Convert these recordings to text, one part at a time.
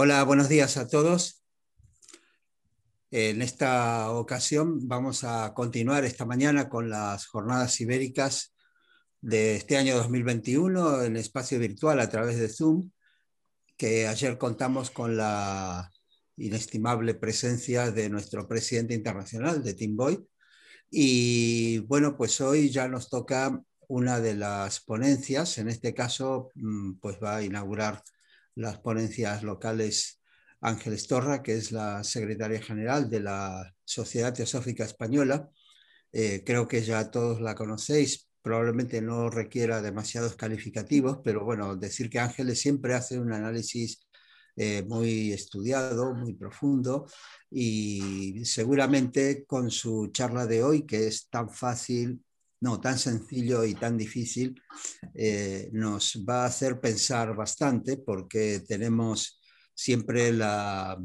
Hola, buenos días a todos. En esta ocasión vamos a continuar esta mañana con las jornadas ibéricas de este año 2021 en espacio virtual a través de Zoom, que ayer contamos con la inestimable presencia de nuestro presidente internacional de Tim Boyd, Y bueno, pues hoy ya nos toca una de las ponencias, en este caso, mm, pues va a inaugurar las ponencias locales Ángeles Torra, que es la secretaria general de la Sociedad Teosófica Española. Eh, creo que ya todos la conocéis, probablemente no requiera demasiados calificativos, pero bueno, decir que Ángeles siempre hace un análisis eh, muy estudiado, muy profundo, y seguramente con su charla de hoy, que es tan fácil no tan sencillo y tan difícil, eh, nos va a hacer pensar bastante porque tenemos siempre la,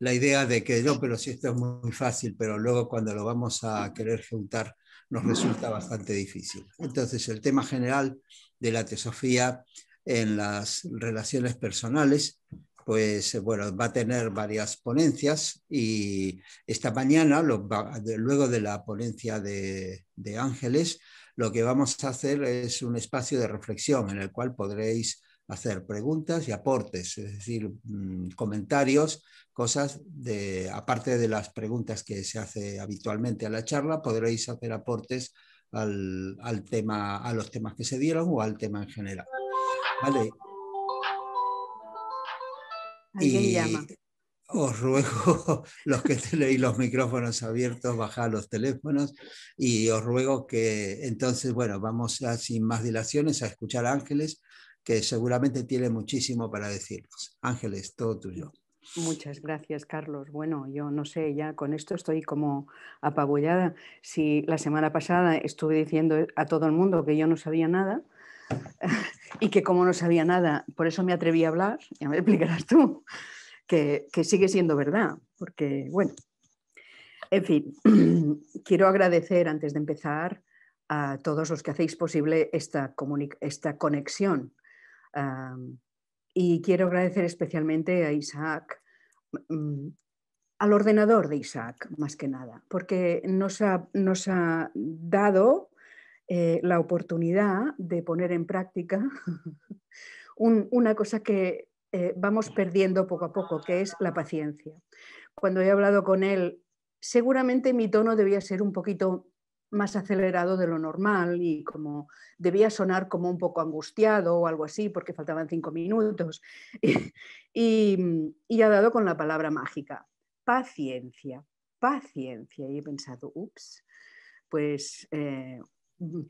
la, idea de que no, pero si esto es muy fácil, pero luego cuando lo vamos a querer juntar nos resulta bastante difícil. Entonces, el tema general de la teosofía en las relaciones personales pues eh, bueno, va a tener varias ponencias y esta mañana, luego de la ponencia de, Ángeles, lo que vamos a hacer es un espacio de reflexión en el cual podréis hacer preguntas y aportes, es decir, mm, comentarios, cosas de, aparte de las preguntas que se hace habitualmente a la charla, podréis hacer aportes al, tema, a los temas que se dieron o al tema en general. Vale, y Os ruego, los que tenéis los micrófonos abiertos, bajad los teléfonos y os ruego que entonces, bueno, vamos a, sin más dilaciones a escuchar a Ángeles, que seguramente tiene muchísimo para decirnos. Ángeles, todo tuyo. Muchas gracias, Carlos. Bueno, yo no sé, ya con esto estoy como apabullada. Si la semana pasada estuve diciendo a todo el mundo que yo no sabía nada, y que como no sabía nada, por eso me atreví a hablar, ya me explicarás tú, que, sigue siendo verdad, porque bueno, en fin, quiero agradecer antes de empezar a todos los que hacéis posible esta, esta conexión. y quiero agradecer especialmente a Isaac, mm, mm, al ordenador de Isaac, más que nada, porque nos ha, nos ha dado eh, la oportunidad de poner en práctica una cosa que eh, vamos perdiendo poco a poco, que es la paciencia. Cuando he hablado con él, seguramente mi tono debía ser un poquito más acelerado de lo normal y como debía sonar como un poco angustiado o algo así porque faltaban cinco minutos mm, y, ha dado con la palabra mágica paciencia paciencia y he pensado ups pues eh,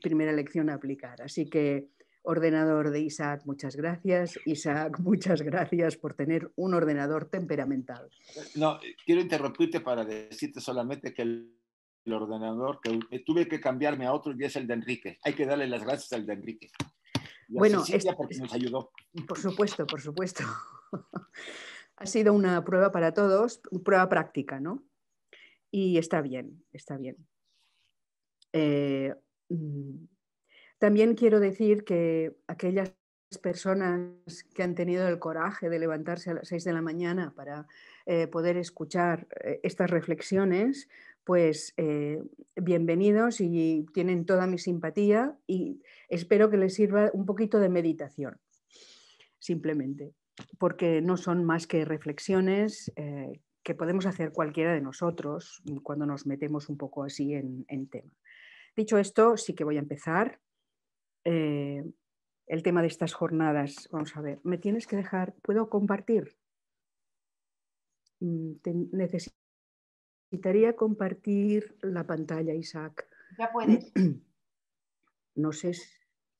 primera lección a aplicar. Así que ordenador de Isaac, muchas gracias. Isaac, muchas gracias por tener un ordenador temperamental. Eh, no, eh, quiero interrumpirte para decirte solamente que el, ordenador que eh, tuve que cambiarme a otro y es el de Enrique. Hay que darle las gracias al de Enrique. bueno, es, porque nos ayudó. Por supuesto, por supuesto. ha sido una prueba para todos, prueba práctica, ¿no? Y está bien, está bien. Mm. También quiero decir que aquellas personas que han tenido el coraje de levantarse a las 6 de la mañana para eh, poder escuchar eh, estas reflexiones, pues eh, bienvenidos y tienen toda mi simpatía y espero que les sirva un poquito de meditación, simplemente, porque no son más que reflexiones que podemos hacer cualquiera de nosotros cuando nos metemos un poco así en, temas. Dicho esto, sí que voy a empezar. Eh, el tema de estas jornadas, vamos a ver, me tienes que dejar, ¿puedo compartir? Mm, necesitaría compartir la pantalla, Isaac. Ya puedes. No sé, si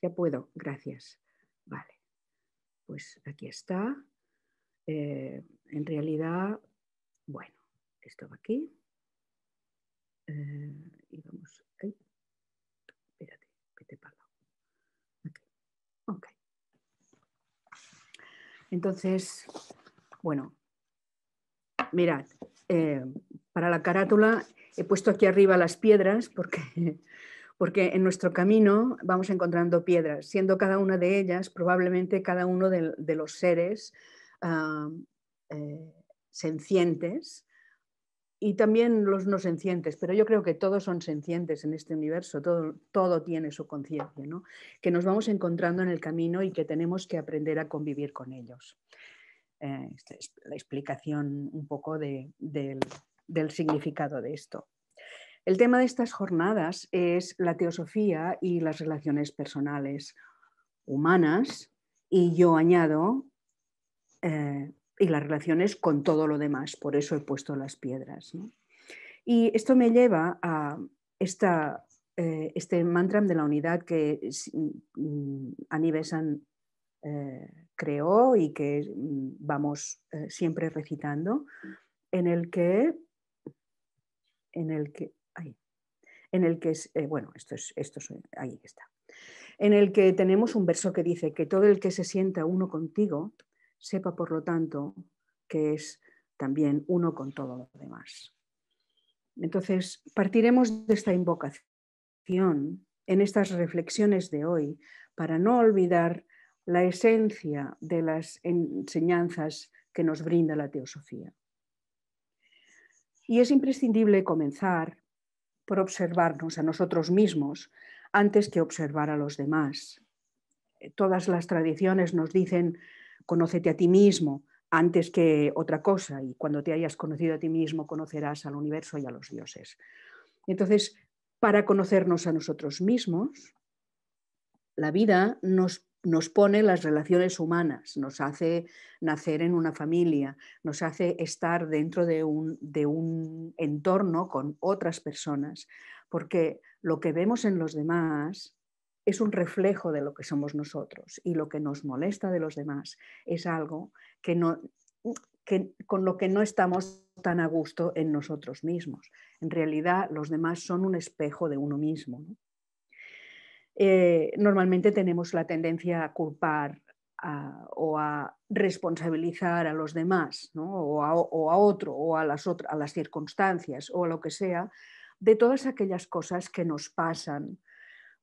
ya puedo, gracias. Vale, pues aquí está. Eh, en realidad, bueno, esto va aquí. Eh, y vamos Entonces, bueno, mirad, eh, para la carátula he puesto aquí arriba las piedras porque, porque en nuestro camino vamos encontrando piedras, siendo cada una de ellas probablemente cada uno de, los seres ah, eh, sencientes y también los no sencientes, pero yo creo que todos son sencientes en este universo, todo, todo tiene su conciencia, que nos vamos encontrando en el camino y que tenemos que aprender a convivir con ellos. Eh, esta es la explicación un poco del, significado de esto. El tema de estas jornadas es la teosofía y las relaciones personales humanas y yo añado eh, y las relaciones con todo lo demás. Por eso he puesto las piedras. Y esto me lleva a esta, eh, este mantra de la unidad que mm, a eh, creó y que mm, vamos eh, siempre recitando, en el que, en el que, en el que, bueno, esto es, esto es, ahí está, en el que tenemos un verso que dice que todo el que se sienta uno contigo Sepa, por lo tanto, que es también uno con todo lo demás. Entonces, partiremos de esta invocación en estas reflexiones de hoy para no olvidar la esencia de las enseñanzas que nos brinda la teosofía. Y es imprescindible comenzar por observarnos a nosotros mismos antes que observar a los demás. Todas las tradiciones nos dicen conócete a ti mismo antes que otra cosa y cuando te hayas conocido a ti mismo conocerás al universo y a los dioses. Entonces, para conocernos a nosotros mismos, la vida nos, nos, pone las relaciones humanas, nos hace nacer en una familia, nos hace estar dentro de un, de un entorno con otras personas, porque lo que vemos en los demás es un reflejo de lo que somos nosotros y lo que nos molesta de los demás es algo que no, con lo que no estamos tan a gusto en nosotros mismos. En realidad, los demás son un espejo de uno mismo. Eh, normalmente tenemos la tendencia a culpar o a responsabilizar a los demás, o, a, otro, o las, a las circunstancias, o a lo que sea, de todas aquellas cosas que nos pasan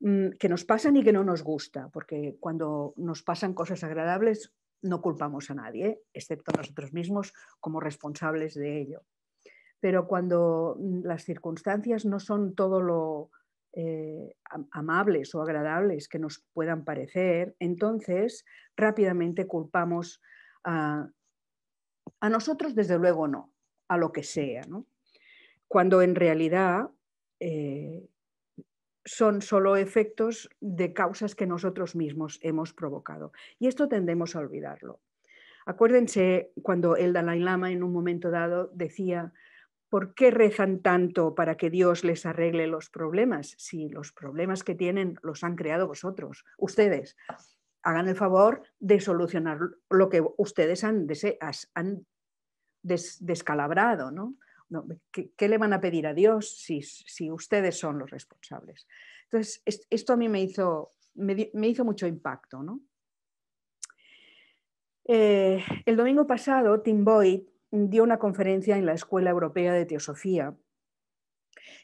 Mm, que nos pasan y que no nos gusta, porque cuando nos pasan cosas agradables no culpamos a nadie, excepto a nosotros mismos como responsables de ello. Pero cuando mm, las circunstancias no son todo lo eh, amables o agradables que nos puedan parecer, entonces rápidamente culpamos a, nosotros, desde luego no, a lo que sea. Cuando en realidad... Eh, son solo efectos de causas que nosotros mismos hemos provocado. Y esto tendemos a olvidarlo. Acuérdense cuando el Dalai Lama en un momento dado decía, ¿por qué rezan tanto para que Dios les arregle los problemas? Si los problemas que tienen los han creado vosotros, ustedes. Hagan el favor de solucionar lo que ustedes han, descalabrado, ¿no? ¿Qué, le van a pedir a Dios si, ustedes son los responsables? Entonces, esto a mí me hizo, me, hizo mucho impacto. Eh, el domingo pasado, Tim Boyd dio una conferencia en la Escuela Europea de Teosofía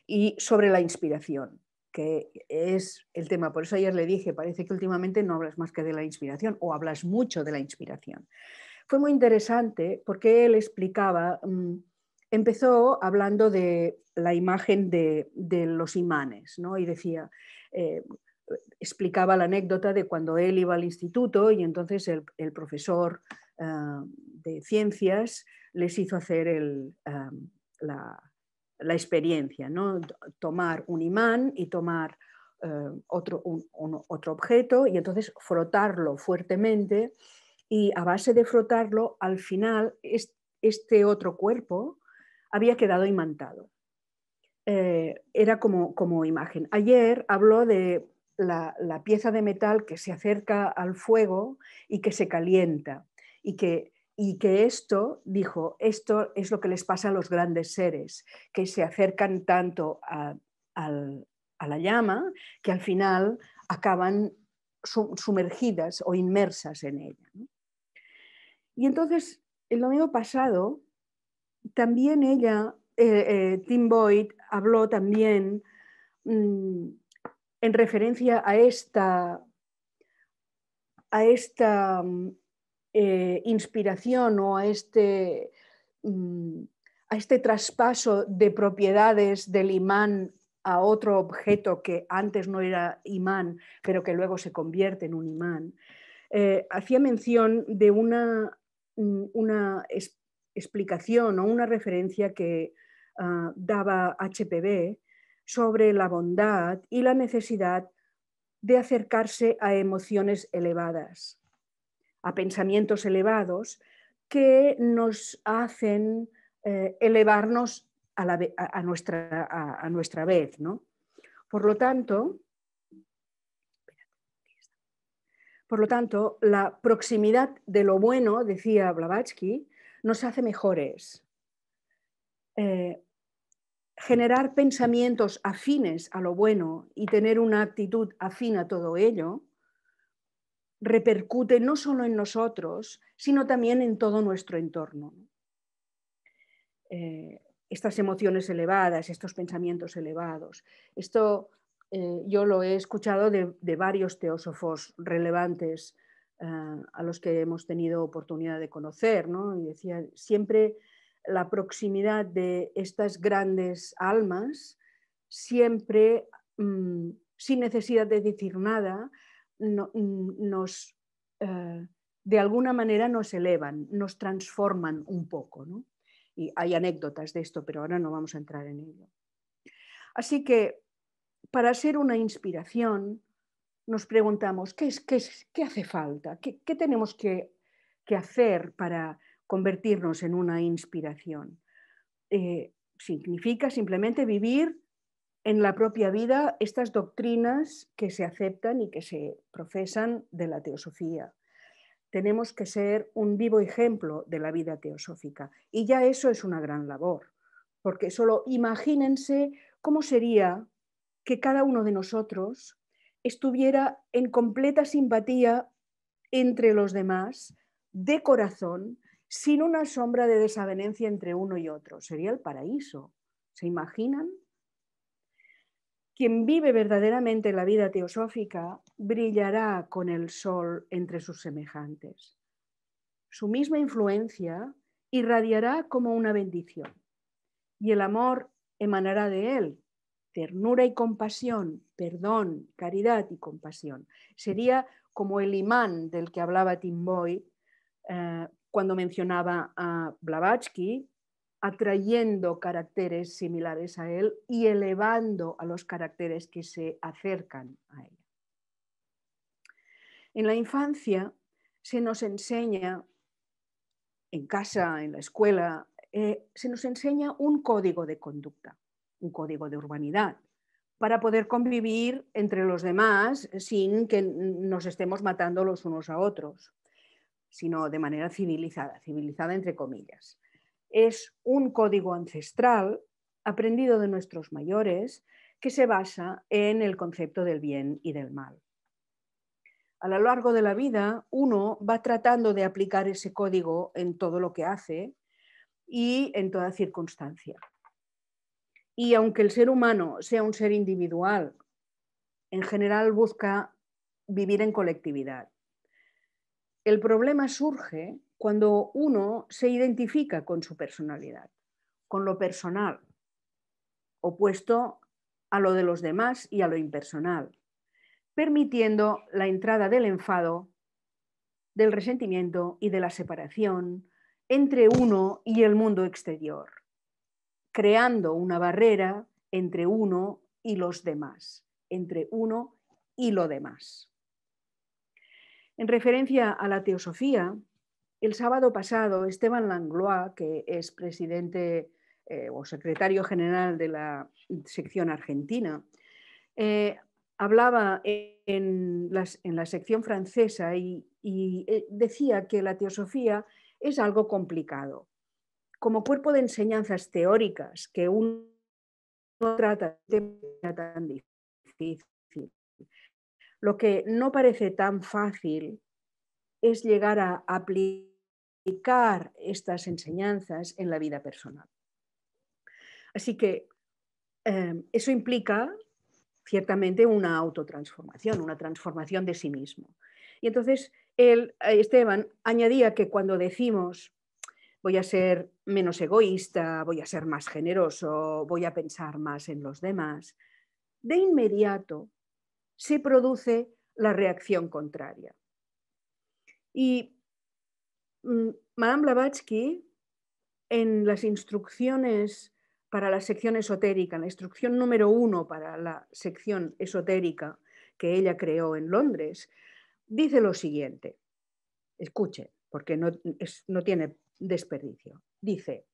y sobre la inspiración, que es el tema. Por eso ayer le dije, parece que últimamente no hablas más que de la inspiración o hablas mucho de la inspiración. Fue muy interesante porque él explicaba mm, empezó hablando de la imagen de, los imanes, ¿no? Y decía, eh, explicaba la anécdota de cuando él iba al instituto y entonces el, profesor ah, de ciencias les hizo hacer ah, la, experiencia, tomar un imán y tomar eh, otro, otro objeto y entonces frotarlo fuertemente y a base de frotarlo al final este otro cuerpo había quedado imantado. Eh, era como, como, imagen. Ayer habló de la, la, pieza de metal que se acerca al fuego y que se calienta y que, y que esto, dijo, esto es lo que les pasa a los grandes seres, que se acercan tanto a, a la llama que al final acaban sumergidas o inmersas en ella. Y entonces, el domingo pasado, también ella, eh, eh, Tim Boyd, habló también mm, en referencia a esta, a esta mm, eh, inspiración o a este, mm, a este traspaso de propiedades del imán a otro objeto que antes no era imán, pero que luego se convierte en un imán. hacía mención de una, una explicación o una referencia que ah, daba HPB sobre la bondad y la necesidad de acercarse a emociones elevadas, a pensamientos elevados que nos hacen eh, elevarnos a, nuestra, a nuestra, vez. ¿no? Por lo tanto, por lo tanto, la proximidad de lo bueno, decía Blavatsky, nos hace mejores. Eh, generar pensamientos afines a lo bueno y tener una actitud afín a todo ello repercute no solo en nosotros, sino también en todo nuestro entorno. Eh, estas emociones elevadas, estos pensamientos elevados, esto eh, yo lo he escuchado de varios teósofos relevantes Ah, a los que hemos tenido oportunidad de conocer. ¿no? Y decía, siempre la proximidad de estas grandes almas, siempre mm, sin necesidad de decir nada, mm, nos, eh, de alguna manera nos elevan, nos transforman un poco. ¿no? Y hay anécdotas de esto, pero ahora no vamos a entrar en ello. Así que para ser una inspiración, nos preguntamos qué, es, qué, hace falta, qué, tenemos que, hacer para convertirnos en una inspiración. Eh, significa simplemente vivir en la propia vida estas doctrinas que se aceptan y que se profesan de la teosofía. Tenemos que ser un vivo ejemplo de la vida teosófica. Y ya eso es una gran labor, porque solo imagínense cómo sería que cada uno de nosotros estuviera en completa simpatía entre los demás, de corazón, sin una sombra de desavenencia entre uno y otro. Sería el paraíso. ¿Se imaginan? Quien vive verdaderamente la vida teosófica brillará con el sol entre sus semejantes. Su misma influencia irradiará como una bendición y el amor emanará de él ternura y compasión, perdón, caridad y compasión. Sería como el imán del que hablaba Tim eh, cuando mencionaba a Blavatsky, atrayendo caracteres similares a él y elevando a los caracteres que se acercan a él. En la infancia se nos enseña, en casa, en la escuela, eh, se nos enseña un código de conducta un código de urbanidad, para poder convivir entre los demás sin que nos estemos matando los unos a otros, sino de manera civilizada, civilizada entre comillas. Es un código ancestral aprendido de nuestros mayores que se basa en el concepto del bien y del mal. A lo largo de la vida, uno va tratando de aplicar ese código en todo lo que hace y en toda circunstancia. Y aunque el ser humano sea un ser individual, en general busca vivir en colectividad. El problema surge cuando uno se identifica con su personalidad, con lo personal, opuesto a lo de los demás y a lo impersonal, permitiendo la entrada del enfado, del resentimiento y de la separación entre uno y el mundo exterior creando una barrera entre uno y los demás, entre uno y lo demás. En referencia a la teosofía, el sábado pasado Esteban Langlois, que es presidente eh, o secretario general de la sección argentina, eh, hablaba en, la sección francesa y eh, decía que la teosofía es algo complicado, como cuerpo de enseñanzas teóricas que uno trata de tan difícil. Lo que no parece tan fácil es llegar a aplicar estas enseñanzas en la vida personal. Así que em, eso implica ciertamente una autotransformación, una transformación de sí mismo. Y entonces eh, Esteban añadía que cuando decimos voy a ser menos egoísta, voy a ser más generoso, voy a pensar más en los demás, de inmediato se produce la reacción contraria. Y mm, Madame Blavatsky, en las instrucciones para la sección esotérica, en la instrucción número uno para la sección esotérica que ella creó en Londres, dice lo siguiente. Escuche, porque no, no tiene desperdicio. Dice,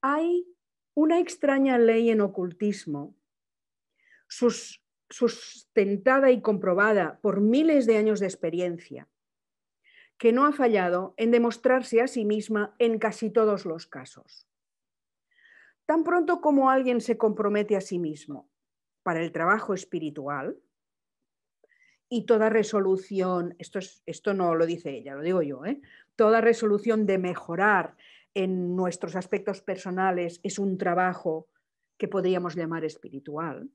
hay una extraña ley en ocultismo, sustentada y comprobada por miles de años de experiencia, que no ha fallado en demostrarse a sí misma en casi todos los casos. Tan pronto como alguien se compromete a sí mismo para el trabajo espiritual, y toda resolución, esto, es, esto no lo dice ella, lo digo yo, ¿eh? toda resolución de mejorar en nuestros aspectos personales es un trabajo que podríamos llamar espiritual.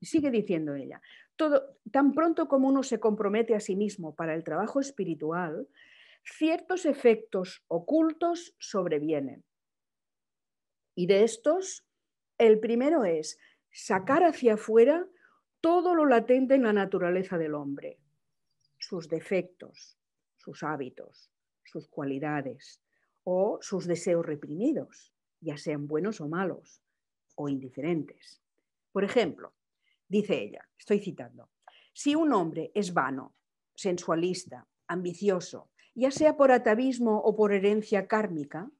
Sigue diciendo ella, todo, tan pronto como uno se compromete a sí mismo para el trabajo espiritual, ciertos efectos ocultos sobrevienen. Y de estos, el primero es sacar hacia afuera todo lo latente en la naturaleza del hombre, sus defectos, sus hábitos, sus cualidades o sus deseos reprimidos, ya sean buenos o malos o indiferentes. Por ejemplo, dice ella, estoy citando, si un hombre es vano, sensualista, ambicioso, ya sea por atavismo o por herencia kármica,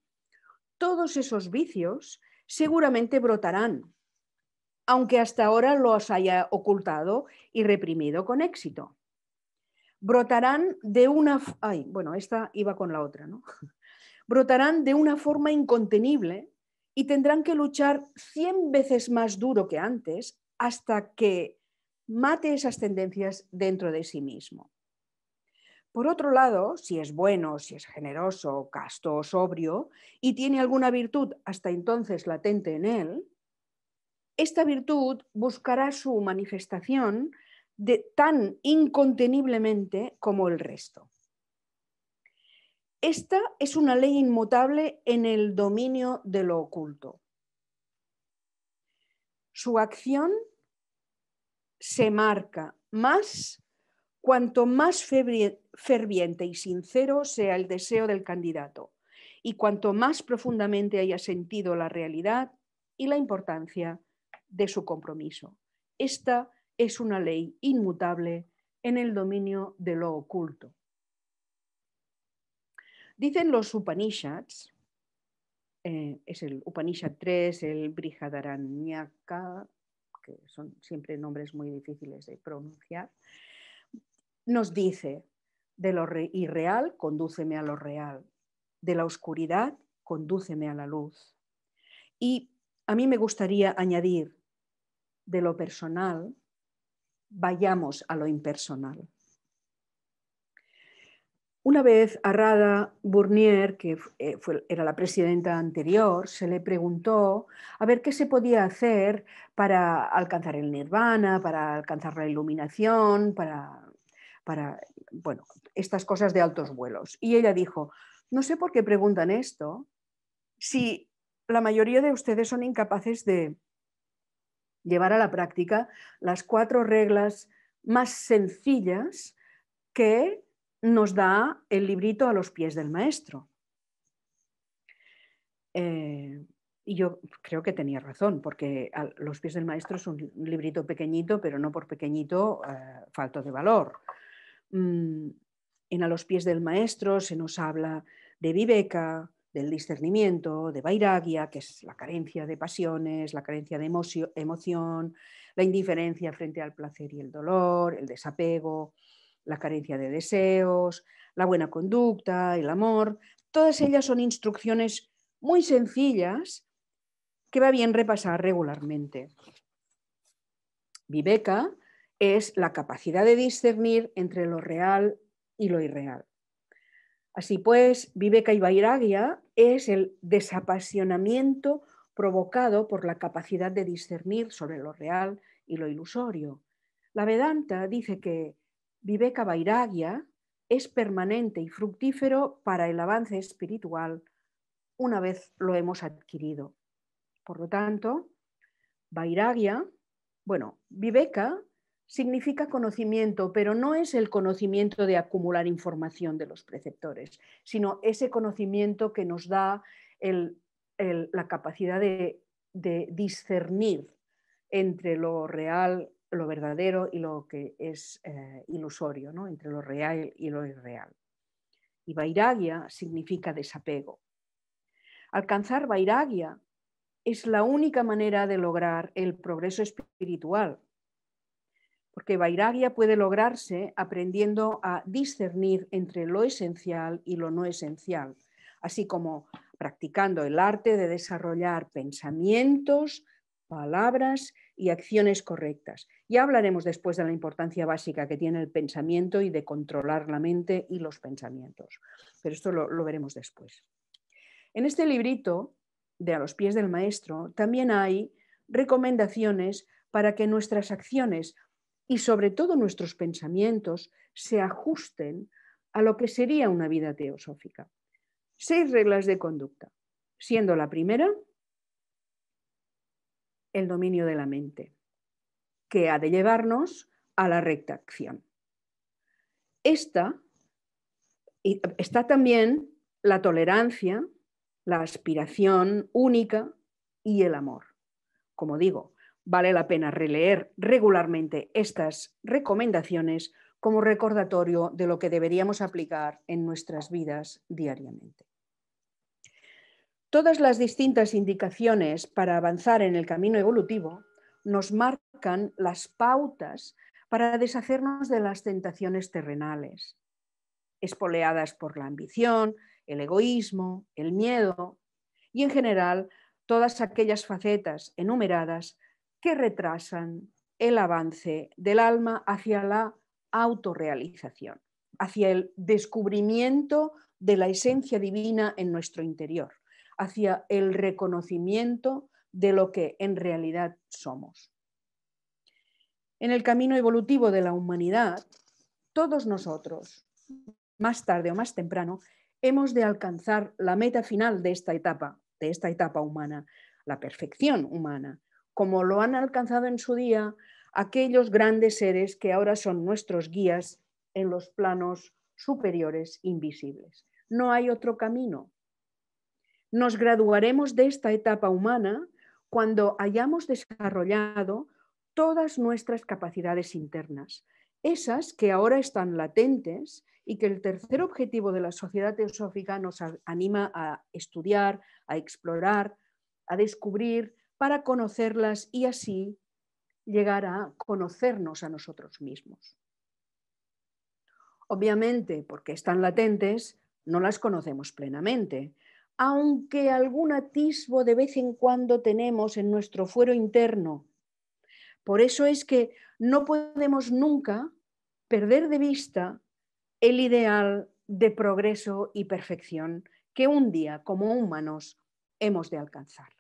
todos esos vicios seguramente brotarán aunque hasta ahora los haya ocultado y reprimido con éxito. Brotarán de una... bueno, esta iba con la otra, Brotarán de una forma incontenible y tendrán que luchar cien veces más duro que antes hasta que mate esas tendencias dentro de sí mismo. Por otro lado, si es bueno, si es generoso, casto o sobrio y tiene alguna virtud hasta entonces latente en él, esta virtud buscará su manifestación de, tan inconteniblemente como el resto. Esta es una ley inmutable en el dominio de lo oculto. Su acción se marca más cuanto más ferviente y sincero sea el deseo del candidato y cuanto más profundamente haya sentido la realidad y la importancia de su compromiso. Esta es una ley inmutable en el dominio de lo oculto. Dicen los Upanishads, eh, es el Upanishad 3, el Brihadaranyaka, que son siempre nombres muy difíciles de pronunciar, nos dice, de lo irreal, condúceme a lo real, de la oscuridad, condúceme a la luz. Y a mí me gustaría añadir, de lo personal, vayamos a lo impersonal. Una vez a Burnier, que eh, era la presidenta anterior, se le preguntó a ver qué se podía hacer para alcanzar el nirvana, para alcanzar la iluminación, para, para bueno, estas cosas de altos vuelos. Y ella dijo, no sé por qué preguntan esto, si la mayoría de ustedes son incapaces de llevar a la práctica las cuatro reglas más sencillas que nos da el librito a los pies del maestro. Eh, y yo creo que tenía razón, porque a los pies del maestro es un librito pequeñito, pero no por pequeñito eh, falto de valor. Mm, en A los pies del maestro se nos habla de Viveca, del discernimiento, de vairagya, que es la carencia de pasiones, la carencia de emoción, la indiferencia frente al placer y el dolor, el desapego, la carencia de deseos, la buena conducta, el amor. Todas ellas son instrucciones muy sencillas que va bien repasar regularmente. Viveka es la capacidad de discernir entre lo real y lo irreal. Así pues, Viveka y Vairagya es el desapasionamiento provocado por la capacidad de discernir sobre lo real y lo ilusorio. La Vedanta dice que Viveka Vairagya es permanente y fructífero para el avance espiritual una vez lo hemos adquirido. Por lo tanto, Vairagya, bueno, Viveka significa conocimiento, pero no es el conocimiento de acumular información de los preceptores, sino ese conocimiento que nos da la capacidad de, discernir entre lo real, lo verdadero y lo que es eh, ilusorio, ¿no? entre lo real y lo irreal. Y vairagya significa desapego. Alcanzar vairagya es la única manera de lograr el progreso espiritual porque Vairagya puede lograrse aprendiendo a discernir entre lo esencial y lo no esencial, así como practicando el arte de desarrollar pensamientos, palabras y acciones correctas. Ya hablaremos después de la importancia básica que tiene el pensamiento y de controlar la mente y los pensamientos, pero esto lo veremos después. En este librito de A los pies del maestro también hay recomendaciones para que nuestras acciones y sobre todo nuestros pensamientos se ajusten a lo que sería una vida teosófica. Seis reglas de conducta, siendo la primera el dominio de la mente, que ha de llevarnos a la recta acción. Esta está también la tolerancia, la aspiración única y el amor. Como digo, Vale la pena releer regularmente estas recomendaciones como recordatorio de lo que deberíamos aplicar en nuestras vidas diariamente. Todas las distintas indicaciones para avanzar en el camino evolutivo nos marcan las pautas para deshacernos de las tentaciones terrenales, espoleadas por la ambición, el egoísmo, el miedo y en general todas aquellas facetas enumeradas que retrasan el avance del alma hacia la autorrealización, hacia el descubrimiento de la esencia divina en nuestro interior, hacia el reconocimiento de lo que en realidad somos. En el camino evolutivo de la humanidad, todos nosotros, más tarde o más temprano, hemos de alcanzar la meta final de esta etapa, de esta etapa humana, la perfección humana, como lo han alcanzado en su día aquellos grandes seres que ahora son nuestros guías en los planos superiores invisibles. No hay otro camino. Nos graduaremos de esta etapa humana cuando hayamos desarrollado todas nuestras capacidades internas, esas que ahora están latentes y que el tercer objetivo de la sociedad teosófica nos anima a estudiar, a explorar, a descubrir, para conocerlas y así llegar a conocernos a nosotros mismos. Obviamente, porque están latentes, no las conocemos plenamente, aunque algún atisbo de vez en cuando tenemos en nuestro fuero interno. Por eso es que no podemos nunca perder de vista el ideal de progreso y perfección que un día como humanos hemos de alcanzar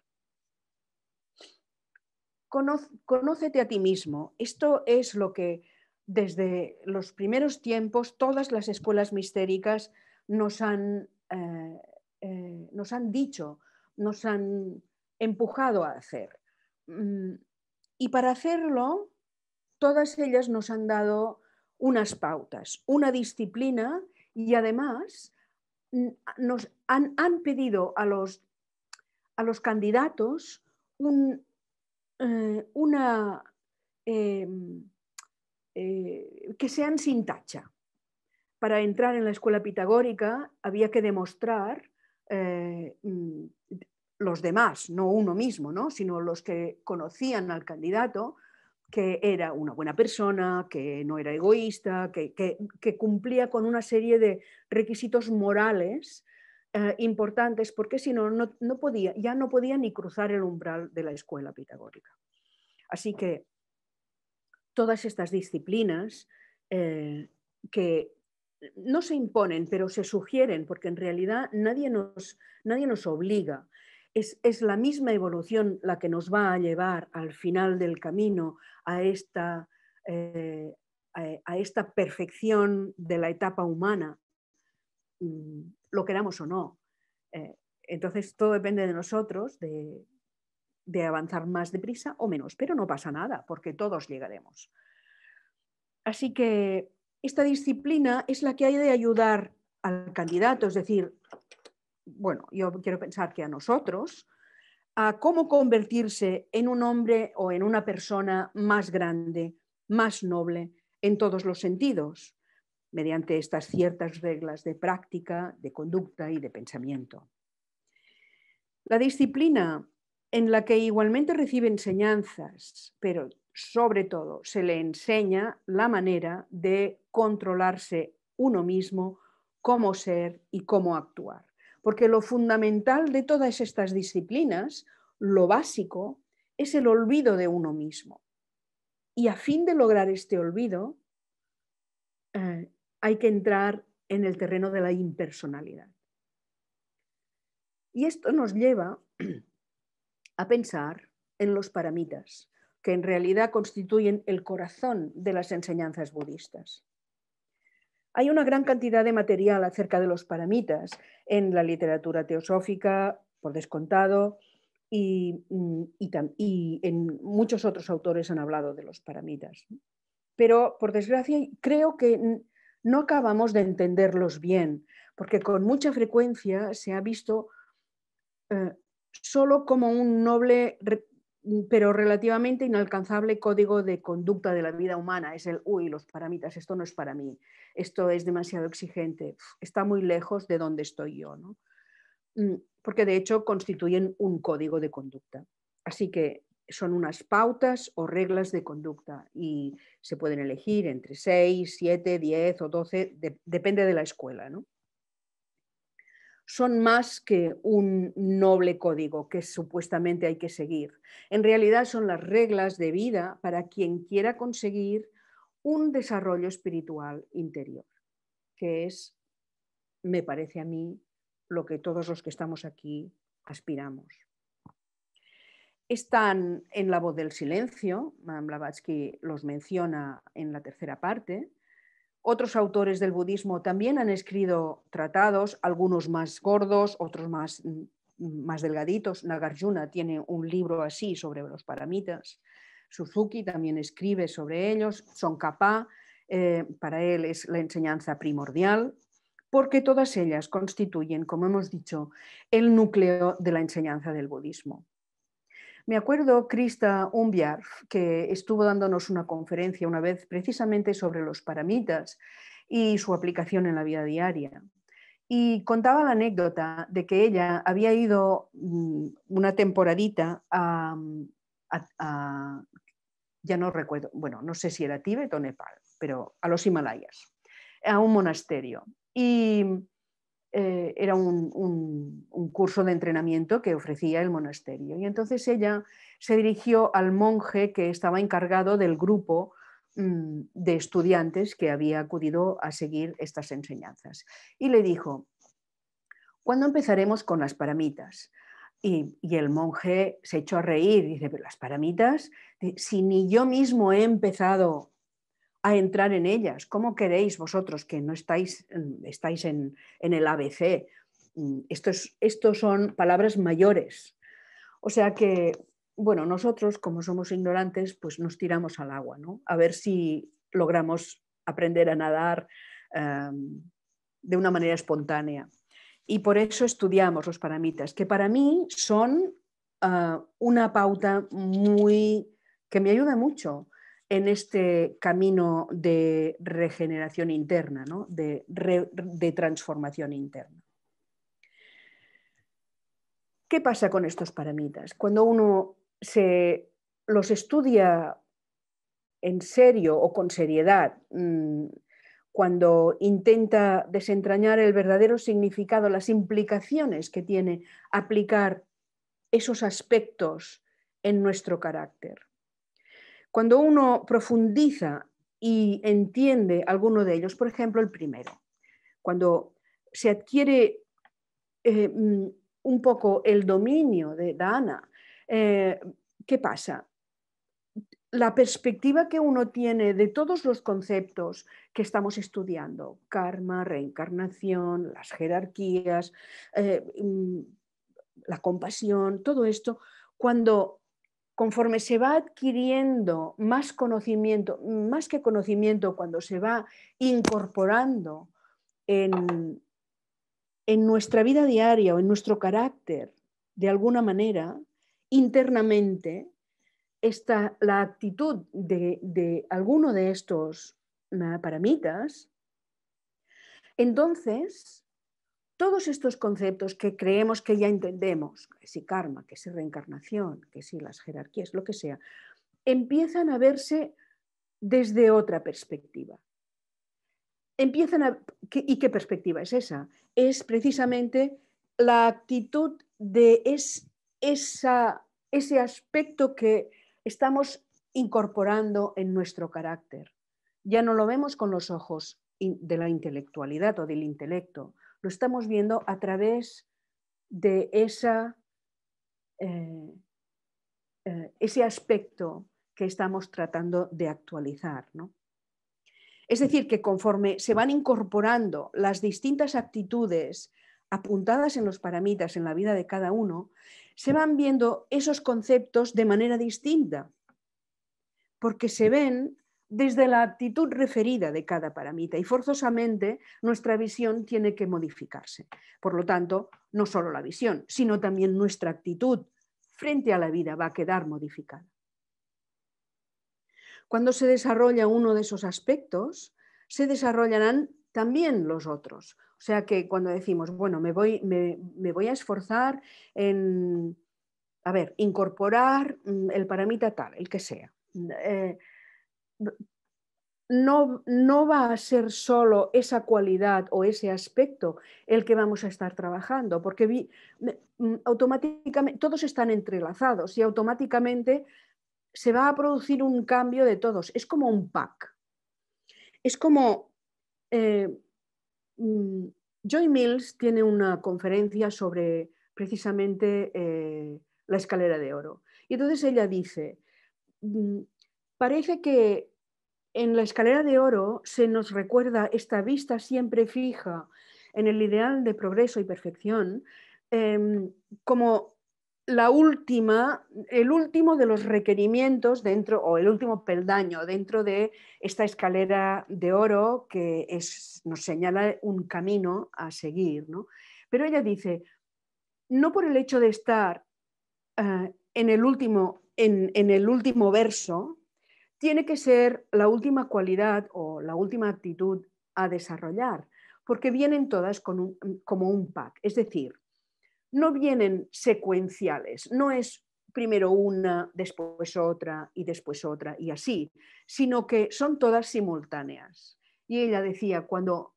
conócete a ti mismo. Esto es lo que desde los primeros tiempos todas las escuelas mistéricas nos han, eh, eh, nos han dicho, nos han empujado a hacer. Mm, y para hacerlo, todas ellas nos han dado unas pautas, una disciplina y además nos han, han pedido a los, a los candidatos un, eh, em, eh, que sean sin tacha. Para entrar en la escuela pitagórica había que demostrar eh, mm, los demás, no uno mismo, ¿no? sino los que conocían al candidato, que era una buena persona, que no era egoísta, que cumplía con una serie de requisitos morales eh, importantes porque si no, no podía, ya no podía ni cruzar el umbral de la escuela pitagórica. Así que todas estas disciplinas eh, que no se imponen, pero se sugieren, porque en realidad nadie nos, nadie nos obliga. Es, la misma evolución la que nos va a llevar al final del camino a esta, eh, a esta perfección de la etapa humana mm, lo queramos o no. Eh, entonces, todo depende de nosotros, de, de avanzar más deprisa o menos, pero no pasa nada, porque todos llegaremos. Así que esta disciplina es la que hay de ayudar al candidato, es decir, bueno, yo quiero pensar que a nosotros, a cómo convertirse en un hombre o en una persona más grande, más noble, en todos los sentidos mediante estas ciertas reglas de práctica, de conducta y de pensamiento. La disciplina en la que igualmente recibe enseñanzas, pero sobre todo se le enseña la manera de controlarse uno mismo, cómo ser y cómo actuar. Porque lo fundamental de todas estas disciplinas, lo básico, es el olvido de uno mismo. Y a fin de lograr este olvido, eh, hay que entrar en el terreno de la impersonalidad. Y esto nos lleva a pensar en los paramitas, que en realidad constituyen el corazón de las enseñanzas budistas. Hay una gran cantidad de material acerca de los paramitas en la literatura teosófica, por descontado, y, mm, en muchos otros autores han hablado de los paramitas. Pero, por desgracia, creo que no acabamos de entenderlos bien, porque con mucha frecuencia se ha visto eh, solo como un noble pero relativamente inalcanzable código de conducta de la vida humana. Es el, uy, los paramitas, esto no es para mí, esto es demasiado exigente, está muy lejos de donde estoy yo, ¿no? Mm, porque de hecho constituyen un código de conducta. Así que son unas pautas o reglas de conducta y se pueden elegir entre 6, 7, 10 o 12, depende de la escuela. Son más que un noble código que supuestamente hay que seguir. En realidad son las reglas de vida para quien quiera conseguir un desarrollo espiritual interior, que es, me parece a mí, lo que todos los que estamos aquí aspiramos. Están en La voz del silencio, Madame Blavatsky los menciona en la tercera parte. Otros autores del budismo también han escrito tratados, algunos más gordos, otros más, mm, más delgaditos. Nagarjuna tiene un libro así sobre los paramitas. Suzuki también escribe sobre ellos. Son eh, para él es la enseñanza primordial, porque todas ellas constituyen, como hemos dicho, el núcleo de la enseñanza del budismo. Me acuerdo Krista Umbiarf, que estuvo dándonos una conferencia una vez precisamente sobre los paramitas y su aplicación en la vida diaria. Y contaba la anécdota de que ella había ido mm, una temporadita mm, a, ya no recuerdo, bueno, no sé si era Tíbet o Nepal, pero a los Himalayas, a un monasterio. Y eh, era un, curso de entrenamiento que ofrecía el monasterio. Y entonces ella se dirigió al monje que estaba encargado del grupo mm, de estudiantes que había acudido a seguir estas enseñanzas. Y le dijo, ¿cuándo empezaremos con las paramitas? Y, el monje se echó a reír, y dice, pero las paramitas, si ni yo mismo he empezado a entrar en ellas. ¿Cómo queréis vosotros que no estáis, mm, estáis en, el ABC? Mm, estos, son palabras mayores. O sea que, bueno, nosotros como somos ignorantes, pues nos tiramos al agua, ¿no? A ver si logramos aprender a nadar em, de una manera espontánea. Y por eso estudiamos los paramitas, que para mí son ah, una pauta muy que me ayuda mucho en este camino de regeneración interna, ¿no? de, de transformación interna. ¿Qué pasa con estos paramitas? Cuando uno se los estudia en serio o con seriedad, mm, cuando intenta desentrañar el verdadero significado, las implicaciones que tiene aplicar esos aspectos en nuestro carácter. Cuando uno profundiza y entiende alguno de ellos, por ejemplo, el primero, cuando se adquiere eh, mm, un poco el dominio de Dana, eh, ¿qué pasa? La perspectiva que uno tiene de todos los conceptos que estamos estudiando, karma, reencarnación, las jerarquías, eh, mm, la compasión, todo esto, cuando conforme se va adquiriendo más conocimiento, más que conocimiento, cuando se va incorporando en, en nuestra vida diaria o en nuestro carácter, de alguna manera, internamente, está la actitud de, de alguno de estos paramitas, entonces todos estos conceptos que creemos que ya entendemos, que si karma, que si reencarnación, que si las jerarquías, lo que sea, empiezan a verse desde otra perspectiva. Empiezan a, ¿Y qué perspectiva es esa? Es precisamente la actitud de ese aspecto que estamos incorporando en nuestro carácter. Ya no lo vemos con los ojos de la intelectualidad o del intelecto, lo estamos viendo a través de esa, eh, eh, ese aspecto que estamos tratando de actualizar. Es decir, que conforme se van incorporando las distintas actitudes apuntadas en los paramitas en la vida de cada uno, se van viendo esos conceptos de manera distinta, porque se ven desde la actitud referida de cada paramita y forzosamente nuestra visión tiene que modificarse. Por lo tanto, no solo la visión, sino también nuestra actitud frente a la vida va a quedar modificada. Cuando se desarrolla uno de esos aspectos, se desarrollarán también los otros. O sea que cuando decimos, bueno, me voy, me, voy a esforzar en, a ver, incorporar mm, el paramita tal, el que sea. Eh, no, no va a ser solo esa cualidad o ese aspecto el que vamos a estar trabajando, porque mm, automáticamente todos están entrelazados y automáticamente se va a producir un cambio de todos. Es como un pack. Es como... Eh, mm, Joy Mills tiene una conferencia sobre precisamente eh, la escalera de oro. Y entonces ella dice, mm, Parece que en la escalera de oro se nos recuerda esta vista siempre fija en el ideal de progreso y perfección em, como la última, el último de los requerimientos dentro, o el último peldaño dentro de esta escalera de oro que nos señala un camino a seguir. Pero ella dice, no por el hecho de estar eh, en, último, en el último verso, tiene que ser la última cualidad o la última actitud a desarrollar, porque vienen todas mm, como un pack, es decir, no vienen secuenciales, no es primero una, después otra y después otra y así, sino que son todas simultáneas. Y ella decía, cuando,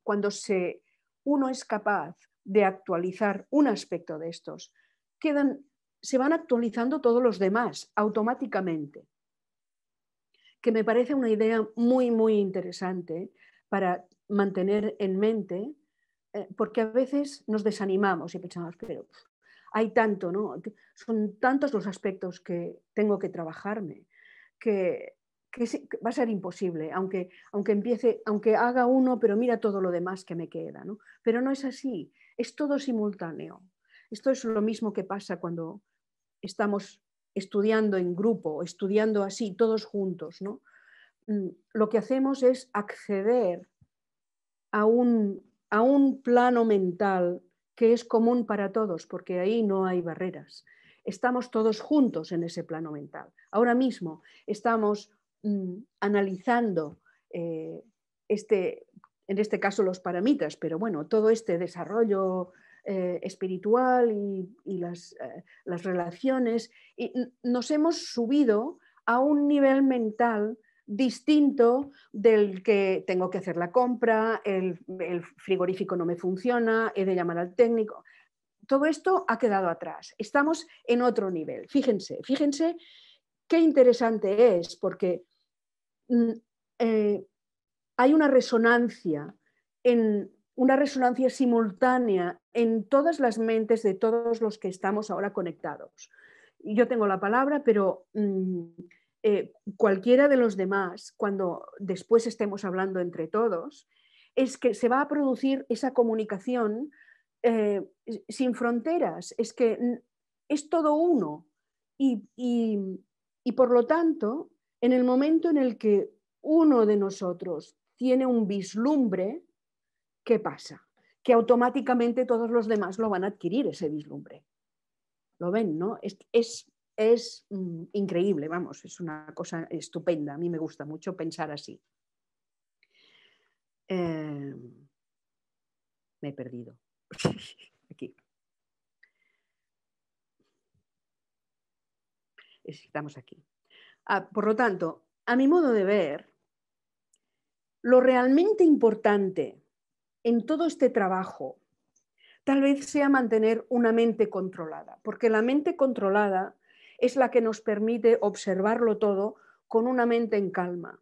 uno es capaz de actualizar un aspecto de estos, quedan, se van actualizando todos los demás automáticamente que me parece una idea muy, muy interesante para mantener en mente, eh, porque a veces nos desanimamos y pensamos, pero hay tanto, ¿no? Son tantos los aspectos que tengo que trabajarme, que, va a ser imposible, aunque, aunque empiece, aunque haga uno, pero mira todo lo demás que me queda, ¿no? Pero no es así, es todo simultáneo. Esto es lo mismo que pasa cuando estamos estudiando en grupo, estudiando así, todos juntos, ¿no? Mm, lo que hacemos es acceder a un, a un plano mental que es común para todos, porque ahí no hay barreras. Estamos todos juntos en ese plano mental. Ahora mismo estamos mm, analizando eh, este, en este caso los paramitas, pero bueno, todo este desarrollo eh, espiritual y, eh, las, relaciones, y nos hemos subido a un nivel mental distinto del que tengo que hacer la compra, el, frigorífico no me funciona, he de llamar al técnico. Todo esto ha quedado atrás. Estamos en otro nivel. Fíjense, fíjense qué interesante es, porque mm, eh, hay una resonancia en, una resonancia simultánea en todas las mentes de todos los que estamos ahora conectados. Yo tengo la palabra, pero mm, eh, cualquiera de los demás, cuando después estemos hablando entre todos, es que se va a producir esa comunicación eh, sin fronteras, es que es todo uno. y por lo tanto, en el momento en el que uno de nosotros tiene un vislumbre, ¿qué pasa? Que automáticamente todos los demás lo van a adquirir ese vislumbre. Lo ven, ¿no? Es, mm, increíble, vamos, es una cosa estupenda. A mí me gusta mucho pensar así. Em, me he perdido. Aquí. Estamos aquí. Ah, por lo tanto, a mi modo de ver, lo realmente importante en todo este trabajo tal vez sea mantener una mente controlada, porque la mente controlada es la que nos permite observarlo todo con una mente en calma.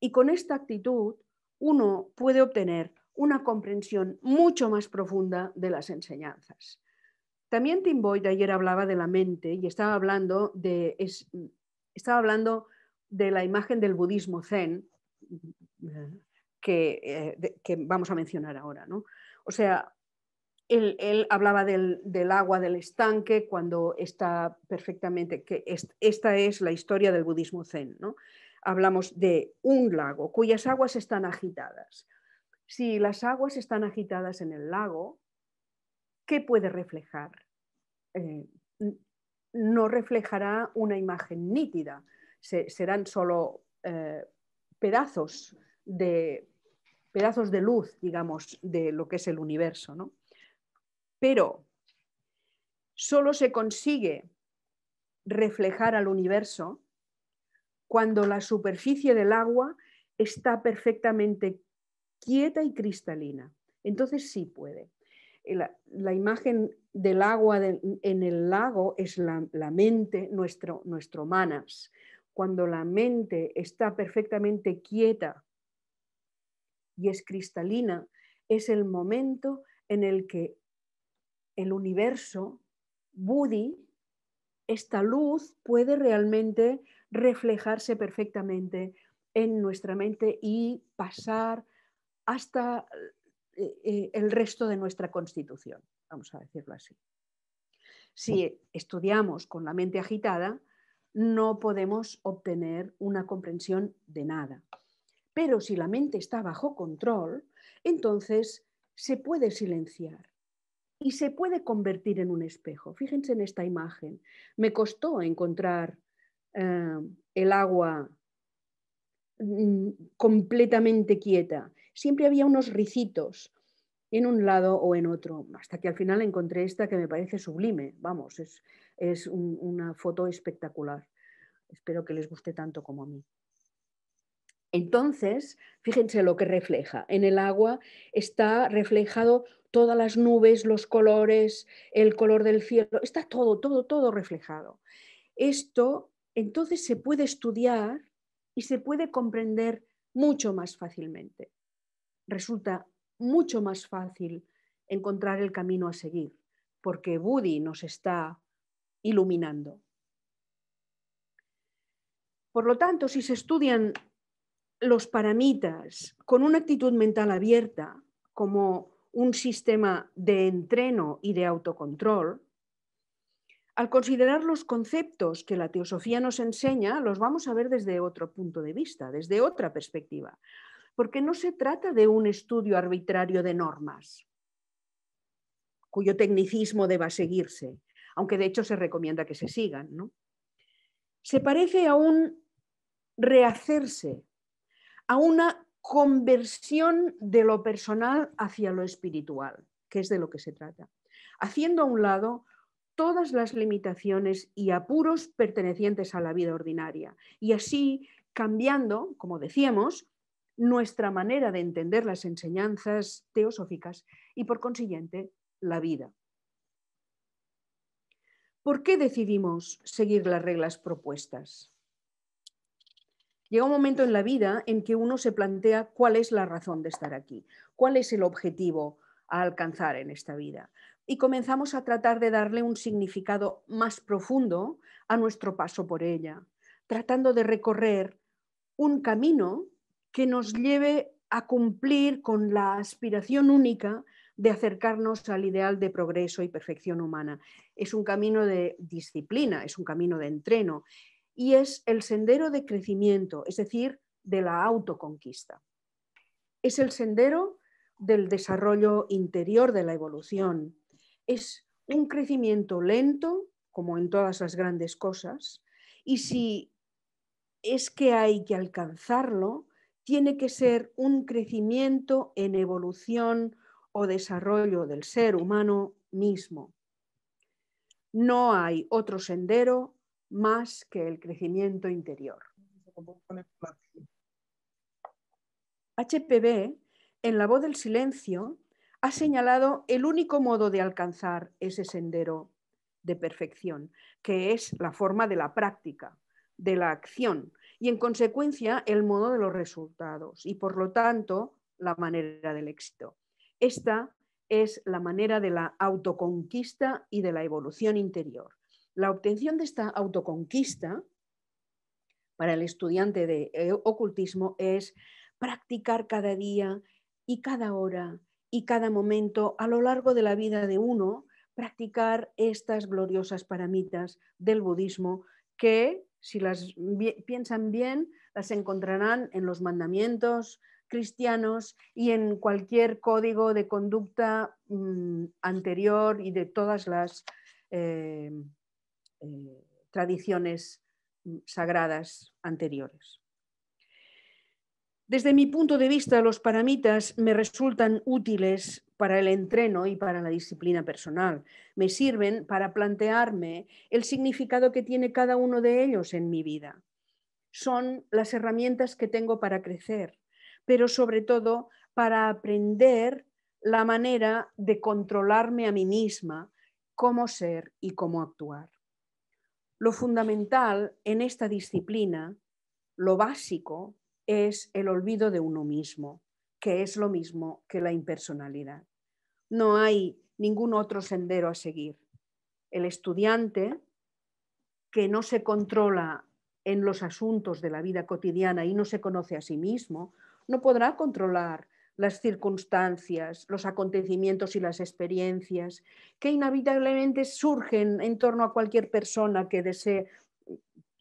Y con esta actitud uno puede obtener una comprensión mucho más profunda de las enseñanzas. También Tim Boyd ayer hablaba de la mente y estaba hablando de, estaba hablando de la imagen del budismo zen, eh, que, vamos a mencionar ahora. O sea, él, hablaba del, agua del estanque cuando está perfectamente, que esta es la historia del budismo zen. ¿no? Hablamos de un lago cuyas aguas están agitadas. Si las aguas están agitadas en el lago, ¿qué puede reflejar? Eh, no reflejará una imagen nítida, serán solo eh, pedazos de, pedazos de luz, digamos, de lo que es el universo. ¿no? Pero solo se consigue reflejar al universo cuando la superficie del agua está perfectamente quieta y cristalina. Entonces sí puede. Eh, la, imagen del agua en el lago es la, mente, nuestro, nuestro manas. Cuando la mente está perfectamente quieta y es cristalina, es el momento en el que el universo, Budi, esta luz puede realmente reflejarse perfectamente en nuestra mente y pasar hasta eh, eh, el resto de nuestra constitución, vamos a decirlo así. Si estudiamos con la mente agitada, no podemos obtener una comprensión de nada. Pero si la mente está bajo control, entonces se puede silenciar y se puede convertir en un espejo. Fíjense en esta imagen. Me costó encontrar eh, el agua mm, completamente quieta. Siempre había unos ricitos en un lado o en otro, hasta que al final encontré esta que me parece sublime. Vamos, es, una foto espectacular. Espero que les guste tanto como a mí. Entonces, fíjense lo que refleja. En el agua está reflejado todas las nubes, los colores, el color del cielo, está todo, todo, todo reflejado. Esto entonces se puede estudiar y se puede comprender mucho más fácilmente. Resulta mucho más fácil encontrar el camino a seguir, porque Buddy nos está iluminando. Por lo tanto, si se estudian los paramitas con una actitud mental abierta como un sistema de entreno y de autocontrol, al considerar los conceptos que la teosofía nos enseña, los vamos a ver desde otro punto de vista, desde otra perspectiva, porque no se trata de un estudio arbitrario de normas, cuyo tecnicismo deba seguirse, aunque de hecho se recomienda que se sigan. ¿no? Se parece a un rehacerse a una conversión de lo personal hacia lo espiritual, que es de lo que se trata, haciendo a un lado todas las limitaciones y apuros pertenecientes a la vida ordinaria y así cambiando, como decíamos, nuestra manera de entender las enseñanzas teosóficas y por consiguiente la vida. ¿Por qué decidimos seguir las reglas propuestas? Llega un momento en la vida en que uno se plantea cuál es la razón de estar aquí, cuál es el objetivo a alcanzar en esta vida. Y comenzamos a tratar de darle un significado más profundo a nuestro paso por ella, tratando de recorrer un camino que nos lleve a cumplir con la aspiración única de acercarnos al ideal de progreso y perfección humana. Es un camino de disciplina, es un camino de entreno, y es el sendero de crecimiento, es decir, de la autoconquista. Es el sendero del desarrollo interior de la evolución. Es un crecimiento lento, como en todas las grandes cosas, y si es que hay que alcanzarlo, tiene que ser un crecimiento en evolución o desarrollo del ser humano mismo. No hay otro sendero más que el crecimiento interior. HPB, en La voz del silencio, ha señalado el único modo de alcanzar ese sendero de perfección, que es la forma de la práctica, de la acción y en consecuencia el modo de los resultados y por lo tanto la manera del éxito. Esta es la manera de la autoconquista y de la evolución interior. La obtención de esta autoconquista para el estudiante de eh, ocultismo es practicar cada día y cada hora y cada momento a lo largo de la vida de uno, practicar estas gloriosas paramitas del budismo que, si las piensan bien, las encontrarán en los mandamientos cristianos y en cualquier código de conducta mm, anterior y de todas las... Eh, eh, tradiciones mm, sagradas anteriores. Desde mi punto de vista, los paramitas me resultan útiles para el entreno y para la disciplina personal. Me sirven para plantearme el significado que tiene cada uno de ellos en mi vida. Son las herramientas que tengo para crecer, pero sobre todo para aprender la manera de controlarme a mí misma, cómo ser y cómo actuar. Lo fundamental en esta disciplina, lo básico, es el olvido de uno mismo, que es lo mismo que la impersonalidad. No hay ningún otro sendero a seguir. El estudiante que no se controla en los asuntos de la vida cotidiana y no se conoce a sí mismo, no podrá controlar las circunstancias, los acontecimientos y las experiencias que inevitablemente surgen en torno a cualquier persona que desee,